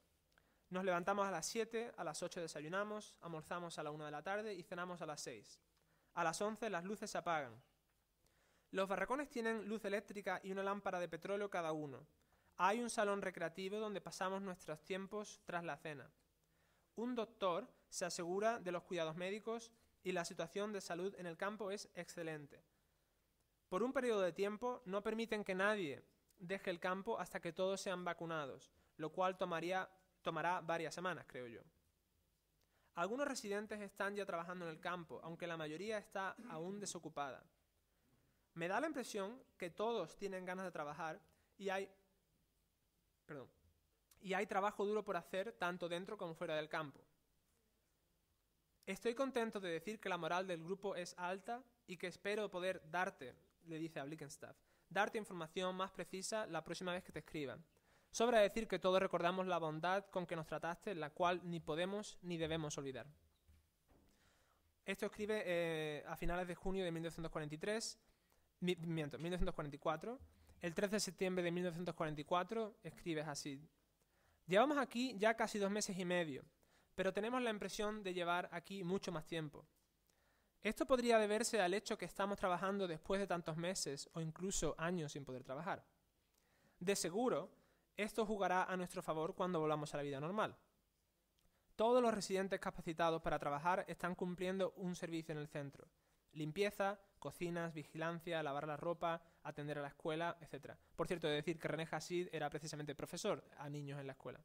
Nos levantamos a las 7, a las 8 desayunamos, almorzamos a la 1 de la tarde y cenamos a las 6. A las 11 las luces se apagan. Los barracones tienen luz eléctrica y una lámpara de petróleo cada uno. Hay un salón recreativo donde pasamos nuestros tiempos tras la cena. Un doctor se asegura de los cuidados médicos y la situación de salud en el campo es excelente. Por un periodo de tiempo no permiten que nadie deje el campo hasta que todos sean vacunados, lo cual tomará varias semanas, creo yo. Algunos residentes están ya trabajando en el campo, aunque la mayoría está aún desocupada. Me da la impresión que todos tienen ganas de trabajar y hay y hay trabajo duro por hacer tanto dentro como fuera del campo. Estoy contento de decir que la moral del grupo es alta y que espero poder darte, le dice a Blickenstaff, darte información más precisa la próxima vez que te escriban. Sobra decir que todos recordamos la bondad con que nos trataste, la cual ni podemos ni debemos olvidar. Esto escribe eh, a finales de junio de 1943, miento, 1944 el 13 de septiembre de 1944 escribes así. Llevamos aquí ya casi dos meses y medio, pero tenemos la impresión de llevar aquí mucho más tiempo. Esto podría deberse al hecho que estamos trabajando después de tantos meses o incluso años sin poder trabajar. De seguro, esto jugará a nuestro favor cuando volvamos a la vida normal. Todos los residentes capacitados para trabajar están cumpliendo un servicio en el centro. Limpieza, cocinas, vigilancia, lavar la ropa, atender a la escuela, etc. Por cierto, de decir que René Hassid era precisamente profesor a niños en la escuela.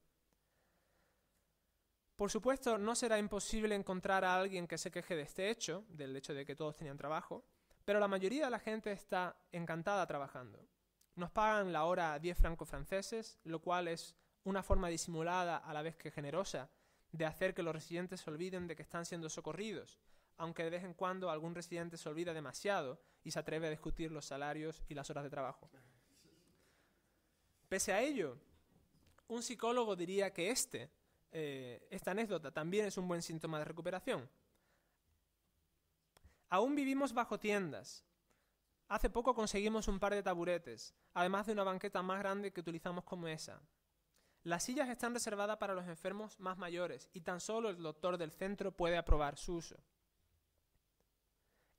Por supuesto, no será imposible encontrar a alguien que se queje de este hecho, del hecho de que todos tenían trabajo, pero la mayoría de la gente está encantada trabajando. Nos pagan la hora 10 francos franceses, lo cual es una forma disimulada a la vez que generosa de hacer que los residentes se olviden de que están siendo socorridos aunque de vez en cuando algún residente se olvida demasiado y se atreve a discutir los salarios y las horas de trabajo. Pese a ello, un psicólogo diría que este, eh, esta anécdota también es un buen síntoma de recuperación. Aún vivimos bajo tiendas. Hace poco conseguimos un par de taburetes, además de una banqueta más grande que utilizamos como esa. Las sillas están reservadas para los enfermos más mayores y tan solo el doctor del centro puede aprobar su uso.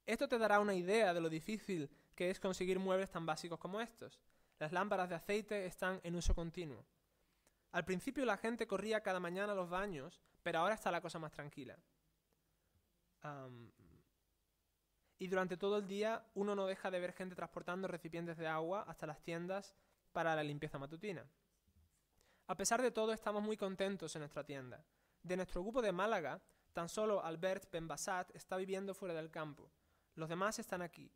Esto te dará una idea de lo difícil que es conseguir muebles tan básicos como estos. Las lámparas de aceite están en uso continuo. Al principio la gente corría cada mañana a los baños, pero ahora está la cosa más tranquila. y durante todo el día uno no deja de ver gente transportando recipientes de agua hasta las tiendas para la limpieza matutina. A pesar de todo, estamos muy contentos en nuestra tienda. De nuestro grupo de Málaga, tan solo Albert Benbasat está viviendo fuera del campo los demás están aquí.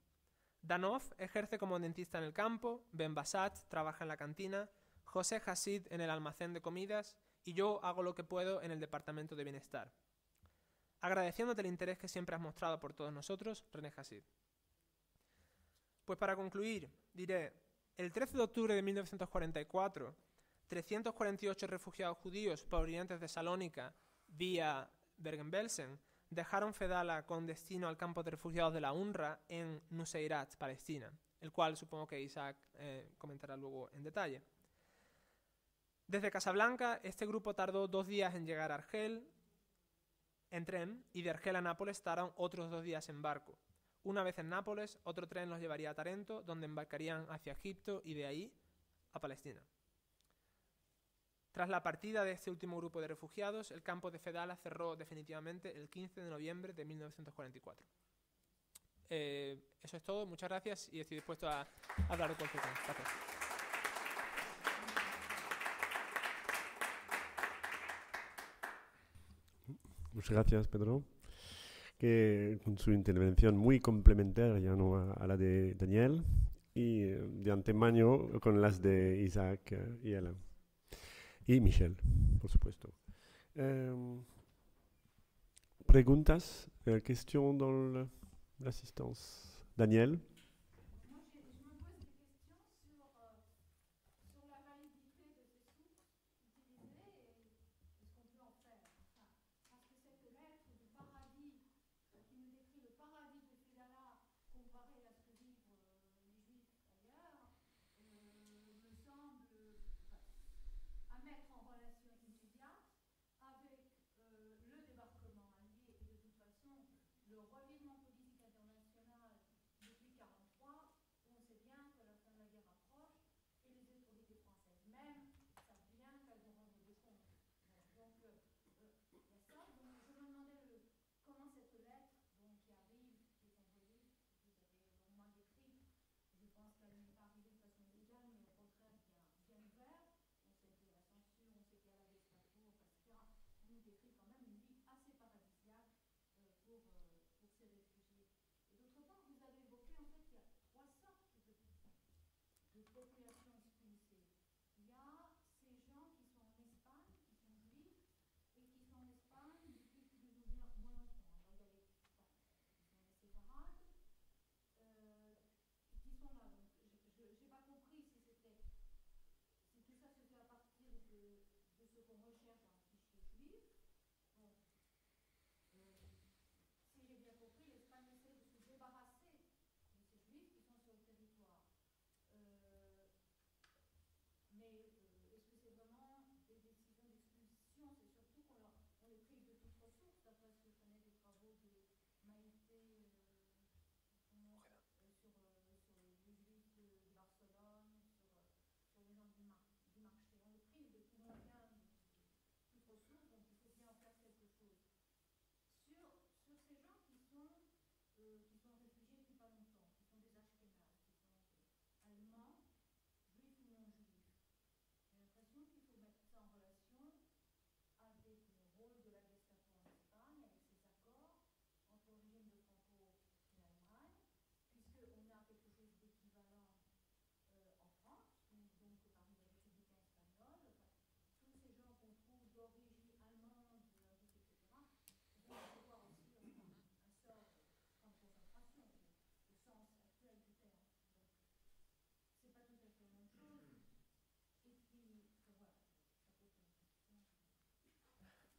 Danov ejerce como dentista en el campo, Ben Basat trabaja en la cantina, José Hasid en el almacén de comidas y yo hago lo que puedo en el departamento de bienestar. Agradeciéndote el interés que siempre has mostrado por todos nosotros, René Hasid. Pues para concluir, diré, el 13 de octubre de 1944, 348 refugiados judíos provenientes de Salónica vía Bergen-Belsen dejaron Fedala con destino al campo de refugiados de la UNRWA en Nuseirat, Palestina, el cual supongo que Isaac eh, comentará luego en detalle. Desde Casablanca, este grupo tardó dos días en llegar a Argel en tren y de Argel a Nápoles tardaron otros dos días en barco. Una vez en Nápoles, otro tren los llevaría a Tarento, donde embarcarían hacia Egipto y de ahí a Palestina. Tras la partida de este último grupo de refugiados, el campo de Fedala cerró definitivamente el 15 de noviembre de 1944. Eh, eso es todo, muchas gracias y estoy dispuesto a, hablar de cualquier Gracias. Muchas gracias, Pedro, que con su intervención muy complementaria a, a, la de Daniel y eh, de antemano con las de Isaac y Alan. Michel, pour por supuesto. ¿Preguntas? Eh, ¿Question dans l'assistance Daniel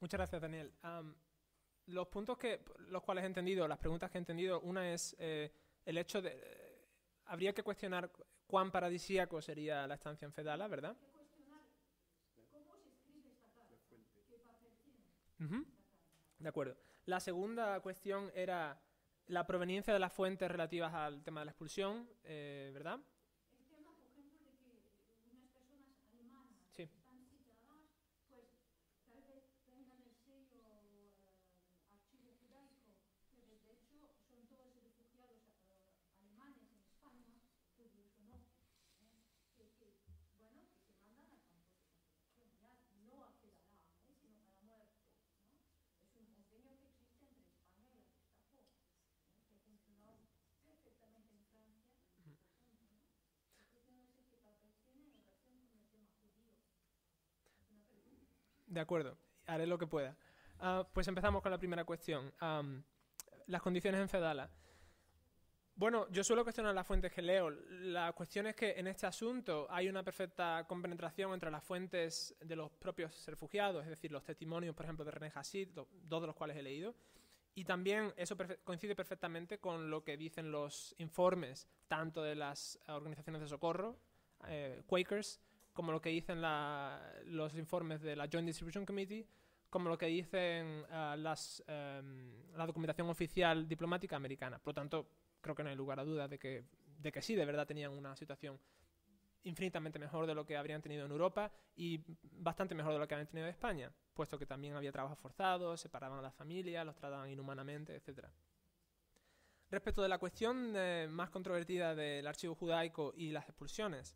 Muchas gracias, Daniel. los puntos que, los cuales he entendido, las preguntas que he entendido, una es eh, el hecho de... Eh, habría que cuestionar cuán paradisíaco sería la estancia en Fedala, ¿verdad? De acuerdo. La segunda cuestión era la proveniencia de las fuentes relativas al tema de la expulsión, eh, ¿verdad? De acuerdo, haré lo que pueda. Ah, pues empezamos con la primera cuestión. las condiciones en Fedala. Bueno, yo suelo cuestionar las fuentes que leo. La cuestión es que en este asunto hay una perfecta compenetración entre las fuentes de los propios refugiados, es decir, los testimonios, por ejemplo, de René Hassid, dos de los cuales he leído, y también eso coincide perfectamente con lo que dicen los informes, tanto de las organizaciones de socorro, eh, Quakers, como lo que dicen los informes de la Joint Distribution Committee, como lo que dicen eh, em, la documentación oficial diplomática americana. Por lo tanto, creo que no hay lugar a duda de que, sí, de verdad tenían una situación infinitamente mejor de lo que habrían tenido en Europa y bastante mejor de lo que habían tenido en España, puesto que también había trabajos forzados, separaban a las familias, los trataban inhumanamente, etc. Respecto de la cuestión eh, más controvertida del archivo judaico y las expulsiones,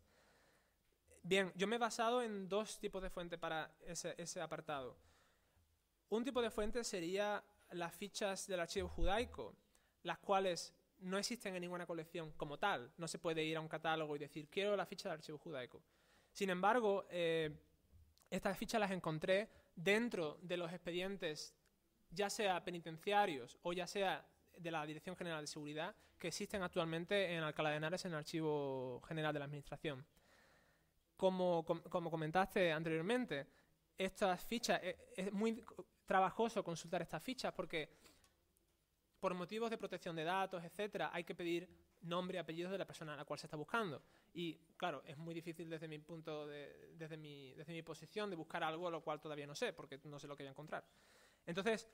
Bien, yo me he basado en dos tipos de fuentes para ese, apartado. Un tipo de fuente sería las fichas del archivo judaico, las cuales no existen en ninguna colección como tal. No se puede ir a un catálogo y decir, quiero la ficha del archivo judaico. Sin embargo, eh, estas fichas las encontré dentro de los expedientes, ya sea penitenciarios o ya sea de la Dirección General de Seguridad, que existen actualmente en Alcalá de Henares en el Archivo General de la Administración como, comentaste anteriormente, estas fichas, e, es, muy trabajoso consultar estas fichas porque por motivos de protección de datos, etcétera, hay que pedir nombre y apellidos de la persona a la cual se está buscando. Y claro, es muy difícil desde mi punto de, desde mi, desde mi posición de buscar algo a lo cual todavía no sé, porque no sé lo que voy a encontrar. Entonces,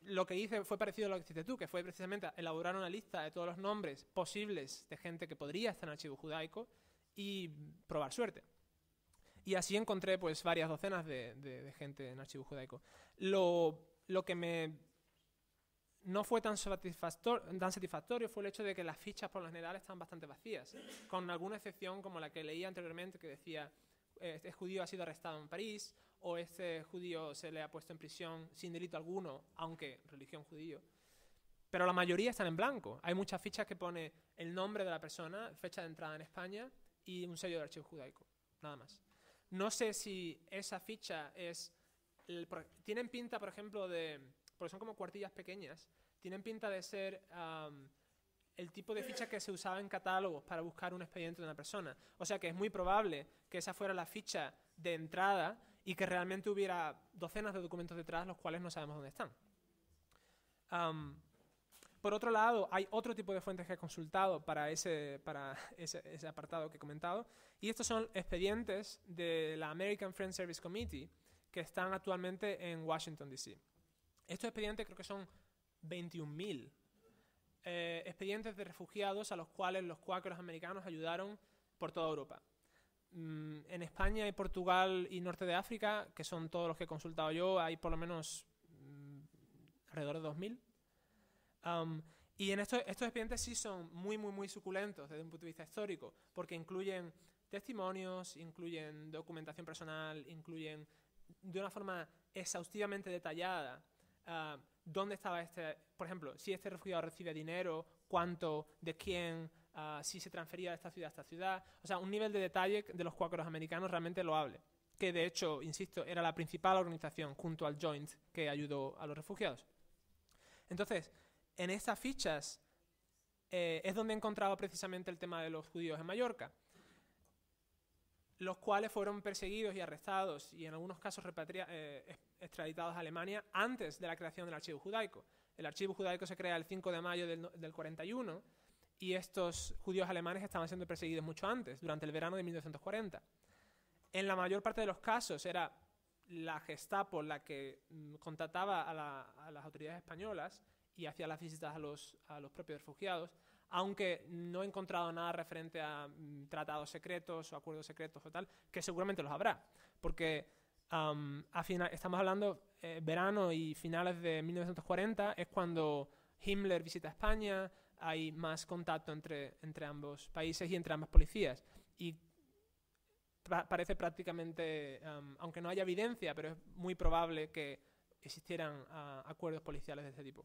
lo que hice fue parecido a lo que hiciste tú, que fue precisamente elaborar una lista de todos los nombres posibles de gente que podría estar en archivo judaico y probar suerte. Y así encontré pues varias docenas de, gente en archivo judaico. Lo, que me no fue tan satisfactorio, tan satisfactorio fue el hecho de que las fichas por lo general están bastante vacías, con alguna excepción como la que leía anteriormente que decía eh, este judío ha sido arrestado en París o este judío se le ha puesto en prisión sin delito alguno, aunque religión judío. Pero la mayoría están en blanco. Hay muchas fichas que pone el nombre de la persona, fecha de entrada en España y un sello de archivo judaico, nada más. No sé si esa ficha es... tienen pinta, por ejemplo, de... Porque son como cuartillas pequeñas. Tienen pinta de ser... el tipo de ficha que se usaba en catálogos para buscar un expediente de una persona. O sea que es muy probable que esa fuera la ficha de entrada y que realmente hubiera docenas de documentos detrás los cuales no sabemos dónde están. Por otro lado, hay otro tipo de fuentes que he consultado para ese, apartado que he comentado, y estos son expedientes de la American Friends Service Committee que están actualmente en Washington, D.C. Estos expedientes creo que son 21.000 eh, expedientes de refugiados a los cuales los cuáqueros americanos ayudaron por toda Europa. Mm, en España y Portugal y norte de África, que son todos los que he consultado yo, hay por lo menos mm, alrededor de 2.000 y en estos, expedientes sí son muy, muy, muy suculentos desde un punto de vista histórico, porque incluyen testimonios, incluyen documentación personal, incluyen de una forma exhaustivamente detallada ah, dónde estaba este, por ejemplo, si este refugiado recibe dinero, cuánto, de quién, ah, si se transfería de esta ciudad a esta ciudad. O sea, un nivel de detalle de los cuáqueros americanos realmente lo loable, que de hecho, insisto, era la principal organización junto al Joint que ayudó a los refugiados. Entonces, en estas fichas eh, es donde he encontrado precisamente el tema de los judíos en Mallorca, los cuales fueron perseguidos y arrestados y en algunos casos eh, extraditados a Alemania antes de la creación del archivo judaico. El archivo judaico se crea el 5 de mayo del, 41 y estos judíos alemanes estaban siendo perseguidos mucho antes, durante el verano de 1940. En la mayor parte de los casos era la Gestapo la que mm, contactaba a las autoridades españolas y hacía las visitas a los, a los propios refugiados, aunque no he encontrado nada referente a mm, tratados secretos o acuerdos secretos o tal, que seguramente los habrá, porque estamos hablando de eh, verano y finales de 1940 es cuando Himmler visita España, hay más contacto entre, entre ambos países y entre ambas policías. Y parece prácticamente, aunque no haya evidencia, pero es muy probable que existieran ah, acuerdos policiales de este tipo.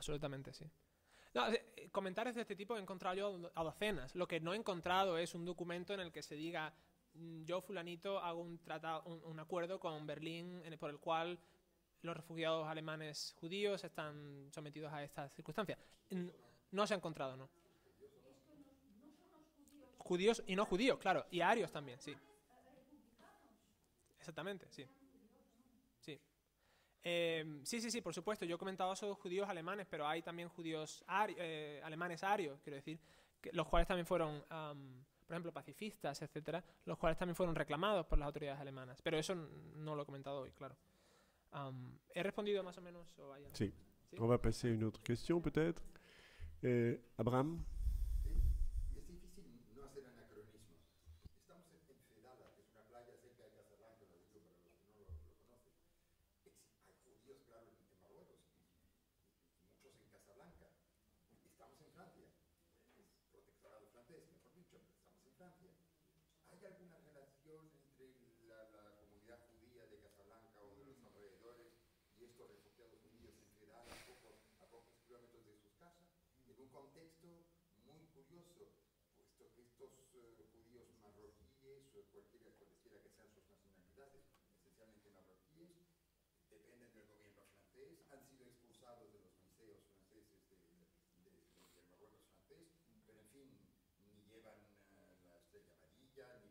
Absolutamente, sí. Eh, eh, comentarios de este tipo he encontrado yo a docenas. Lo que no he encontrado es un documento en el que se diga mm, yo, fulanito, hago un, tratado, un, acuerdo con Berlín por el cual los refugiados alemanes judíos están sometidos a estas circunstancias. No se ha encontrado, ¿no? Judíos y no judíos, claro. Y arios también, sí. Exactamente, sí. Em, sí, sí, sí, por supuesto. Yo he comentado esos judíos alemanes, pero hay también judíos eh, alemanes arios, quiero decir, los cuales también fueron, por ejemplo, pacifistas, etcétera, los cuales también fueron reclamados por las autoridades alemanas. Pero eso no lo he comentado hoy, claro. ¿He respondido más o menos? sí. Vamos a pasar a otra une autre eh, Abraham curioso, que estos eh, judíos marroquíes o cualquiera, que sean sus nacionalidades, esencialmente marroquíes, dependen del gobierno francés, han sido expulsados de los museos franceses del de, de, de Marruecos francés, pero en fin, ni llevan eh, la estrella amarilla, ni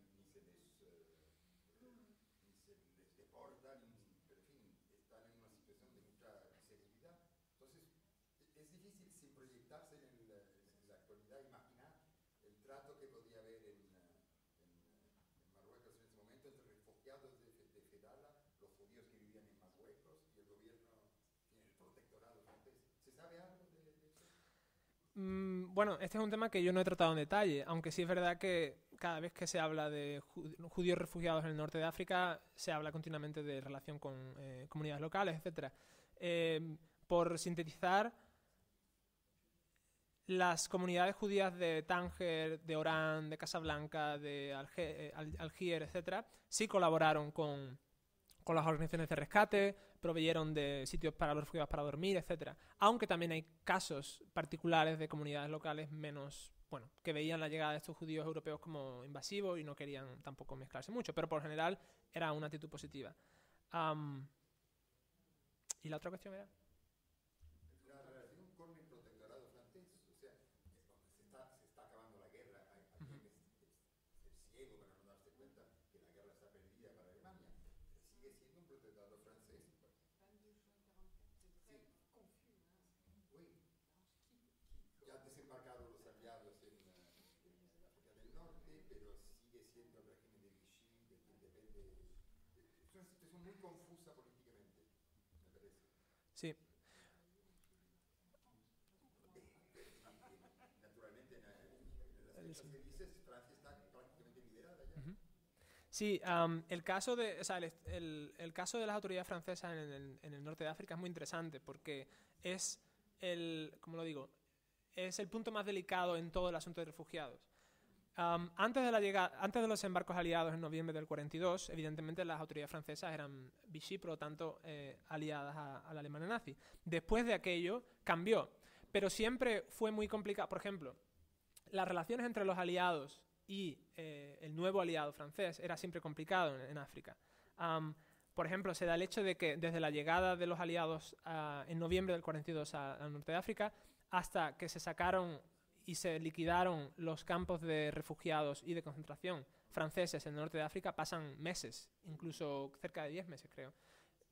trato que podía haber en, eh, eh, en, Marruecos en ese momento entre refugiados de, de, los judíos que vivían en Marruecos y el gobierno tiene el protectorado ¿Se sabe algo de, de eso? Mm, bueno, este es un tema que yo no he tratado en detalle, aunque sí es verdad que cada vez que se habla de judíos refugiados en el norte de África, se habla continuamente de relación con eh, comunidades locales, etc. Eh, por sintetizar, las comunidades judías de Tánger, de Orán, de Casablanca, de eh, Algier, etc., sí colaboraron con, las organizaciones de rescate, proveyeron de sitios para los refugiados para dormir, etc. Aunque también hay casos particulares de comunidades locales menos, bueno, que veían la llegada de estos judíos europeos como invasivos y no querían tampoco mezclarse mucho, pero por general era una actitud positiva. ¿Y la otra cuestión Sí. Sí, el, caso de, el, caso de las autoridades francesas en el, norte de África es muy interesante porque es el, como lo digo? Es el punto más delicado en todo el asunto de refugiados antes, de la llegada, antes de los embarcos aliados en noviembre del 42, evidentemente las autoridades francesas eran Vichy, por lo tanto, eh, aliadas a, a, la Alemania nazi. Después de aquello, cambió. Pero siempre fue muy complicado. Por ejemplo, las relaciones entre los aliados y eh, el nuevo aliado francés era siempre complicado en, África. por ejemplo, se da el hecho de que desde la llegada de los aliados ah, en noviembre del 42 al norte de África hasta que se sacaron y se liquidaron los campos de refugiados y de concentración franceses en el norte de África, pasan meses, incluso cerca de 10 meses, creo.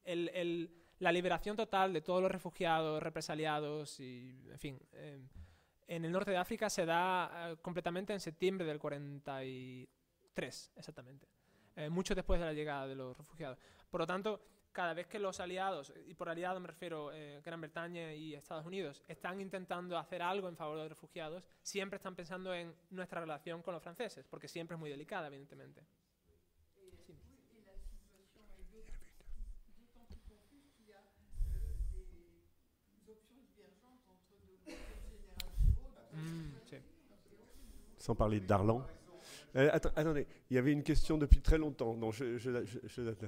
la liberación total de todos los refugiados, represaliados y, en fin, em, en el norte de África se da eh, completamente en septiembre del 43, exactamente, eh, mucho después de la llegada de los refugiados. Por lo tanto, cada vez que los aliados, y por aliados me refiero eh, Gran Bretaña y Estados Unidos, están intentando hacer algo en favor de los refugiados, siempre están pensando en nuestra relación con los franceses, porque siempre es muy delicada, evidentemente. Mm, sí. de Darlan. Euh, attendez, il y avait une question depuis très longtemps. Non, je, je, je,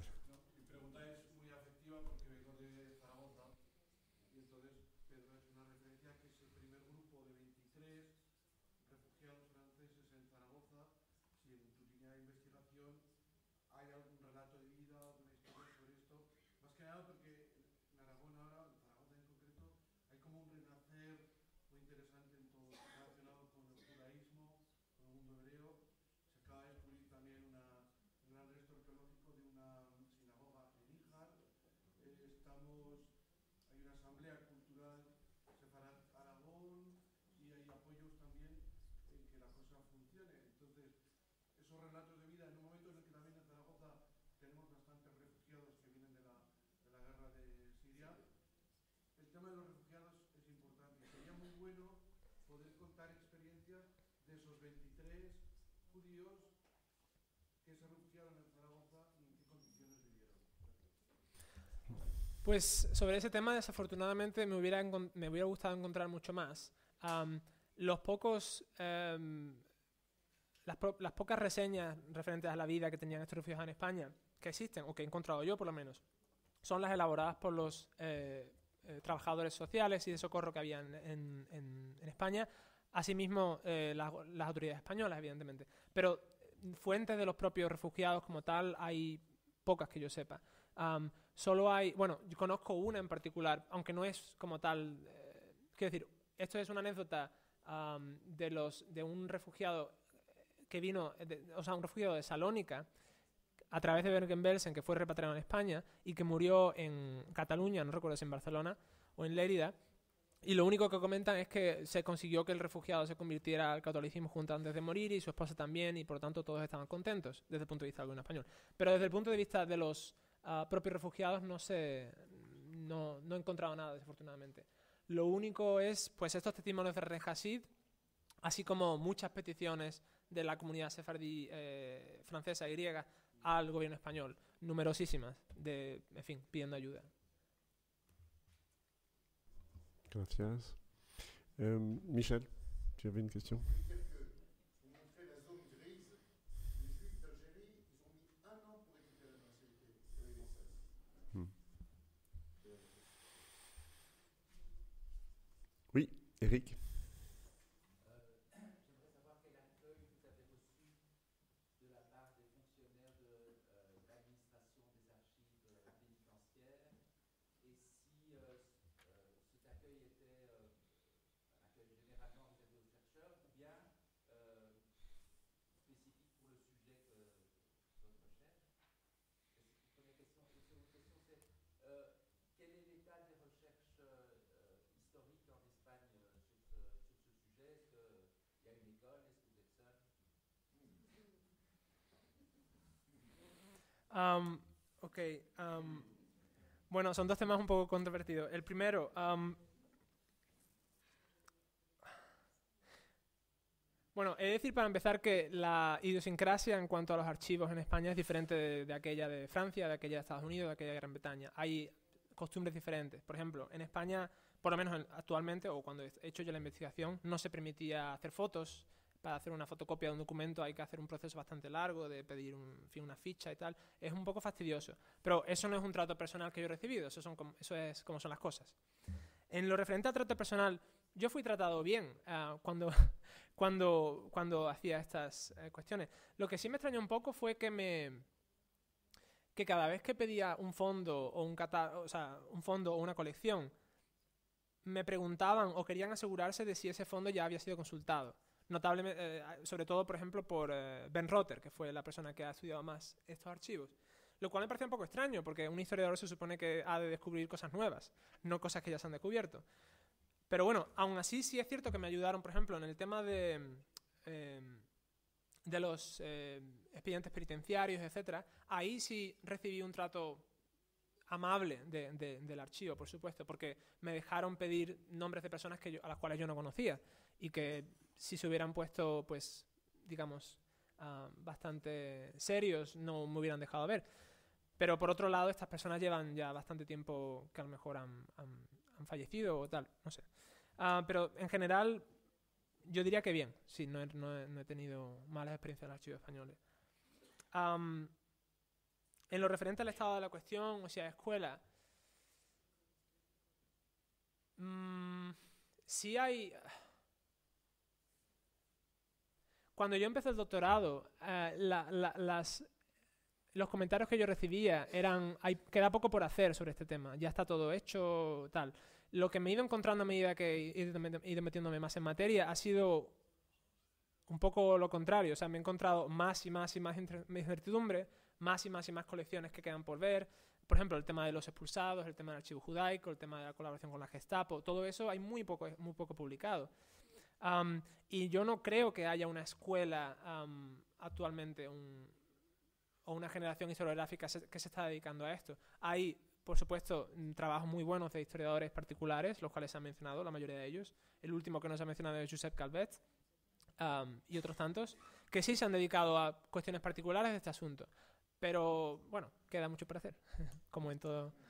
Asamblea Cultural Separat Aragón y hay apoyos también en que la cosa funcione. Entonces, esos relatos de vida en un momento en el que también en Zaragoza tenemos bastantes refugiados que vienen de la, de la guerra de Siria, el tema de los refugiados es importante. Sería muy bueno poder contar experiencias de esos 23 judíos Pues sobre ese tema, desafortunadamente, me hubiera, gustado encontrar mucho más. los pocos. Em, las, pocas reseñas referentes a la vida que tenían estos refugiados en España, que existen, o que he encontrado yo por lo menos, son las elaboradas por los eh, eh, trabajadores sociales y de socorro que habían en, España. Asimismo, eh, las, las autoridades españolas, evidentemente. Pero fuentes de los propios refugiados como tal hay pocas que yo sepa solo hay, bueno, yo conozco una en particular, aunque no es como tal, eh, quiero decir, esto es una anécdota de, los, de un refugiado que vino, eh, o sea, un refugiado de Salónica, a través de Bergen-Belsen, que fue repatriado en España y que murió en Cataluña, no recuerdo si en Barcelona o en Lérida. Y lo único que comentan es que se consiguió que el refugiado se convirtiera al catolicismo junto antes de morir y su esposa también, y por lo tanto todos estaban contentos desde el punto de vista de algún español. Pero desde el punto de vista de los a ah, propios refugiados no, se, no, no he encontrado nada, desafortunadamente. Lo único es, pues estos testimonios de Rejasid, así como muchas peticiones de la comunidad sefardí eh, francesa y griega al gobierno español, numerosísimas, de, en fin, pidiendo ayuda. Gracias. Em, michelle Michel, ¿tienes una pregunta Eric Um, um, bueno, son dos temas un poco controvertidos. El primero, um, bueno, he de decir para empezar que la idiosincrasia en cuanto a los archivos en España es diferente de, de aquella de Francia, de aquella de Estados Unidos, de aquella de Gran Bretaña. Hay costumbres diferentes. Por ejemplo, en España, por lo menos actualmente, o cuando he hecho yo la investigación, no se permitía hacer fotos para hacer una fotocopia de un documento hay que hacer un proceso bastante largo de pedir una ficha y tal. Es un poco fastidioso. Pero eso no es un trato personal que yo he recibido, eso, es como son las cosas. En lo referente al trato personal, yo fui tratado bien ah, cuando, cuando, cuando hacía estas eh, cuestiones. Lo que sí me extrañó un poco fue que cada vez que pedía un fondo o un fondo o una colección, me preguntaban o querían asegurarse de si ese fondo ya había sido consultado notablemente, eh, sobre todo, por ejemplo, por eh, Ben Rotter, que fue la persona que ha estudiado más estos archivos. Lo cual me parece un poco extraño, porque un historiador se supone que ha de descubrir cosas nuevas, no cosas que ya se han descubierto. Pero bueno, aún así sí es cierto que me ayudaron, por ejemplo, en el tema de, em, de los eh, expedientes penitenciarios, etc. Ahí sí recibí un trato amable del archivo, por supuesto, porque me dejaron pedir nombres de personas que a las cuales yo no conocía y que si se hubieran puesto, pues, digamos, ah, bastante serios, no me hubieran dejado ver. Pero por otro lado, estas personas llevan ya bastante tiempo que a lo mejor han, han, fallecido o tal, no sé. Ah, pero en general, yo diría que bien. Sí, no he, tenido malas experiencias en los archivos españoles. en lo referente al estado de la cuestión, o sea, escuela. si mm, sí hay. Cuando yo empecé el doctorado, eh, los comentarios que yo recibía eran, hay, queda poco por hacer sobre este tema, ya está todo hecho, tal. Lo que me he ido encontrando a medida que he ido metiéndome más en materia ha sido un poco lo contrario. O sea, me he encontrado más y más y más incertidumbre, más y más y más colecciones que quedan por ver. Por ejemplo, el tema de los expulsados, el tema del archivo judaico, el tema de la colaboración con la Gestapo, todo eso hay muy poco, muy poco publicado y yo no creo que haya una escuela actualmente o una generación historiográfica que se está dedicando a esto. Hay, por supuesto, mm, trabajos muy buenos de historiadores particulares, los cuales se han mencionado, la mayoría de ellos. El último que nos ha mencionado es Josep Calvet. y otros tantos, que sí se han dedicado a cuestiones particulares de este asunto. Pero bueno, queda mucho por hacer, como en todo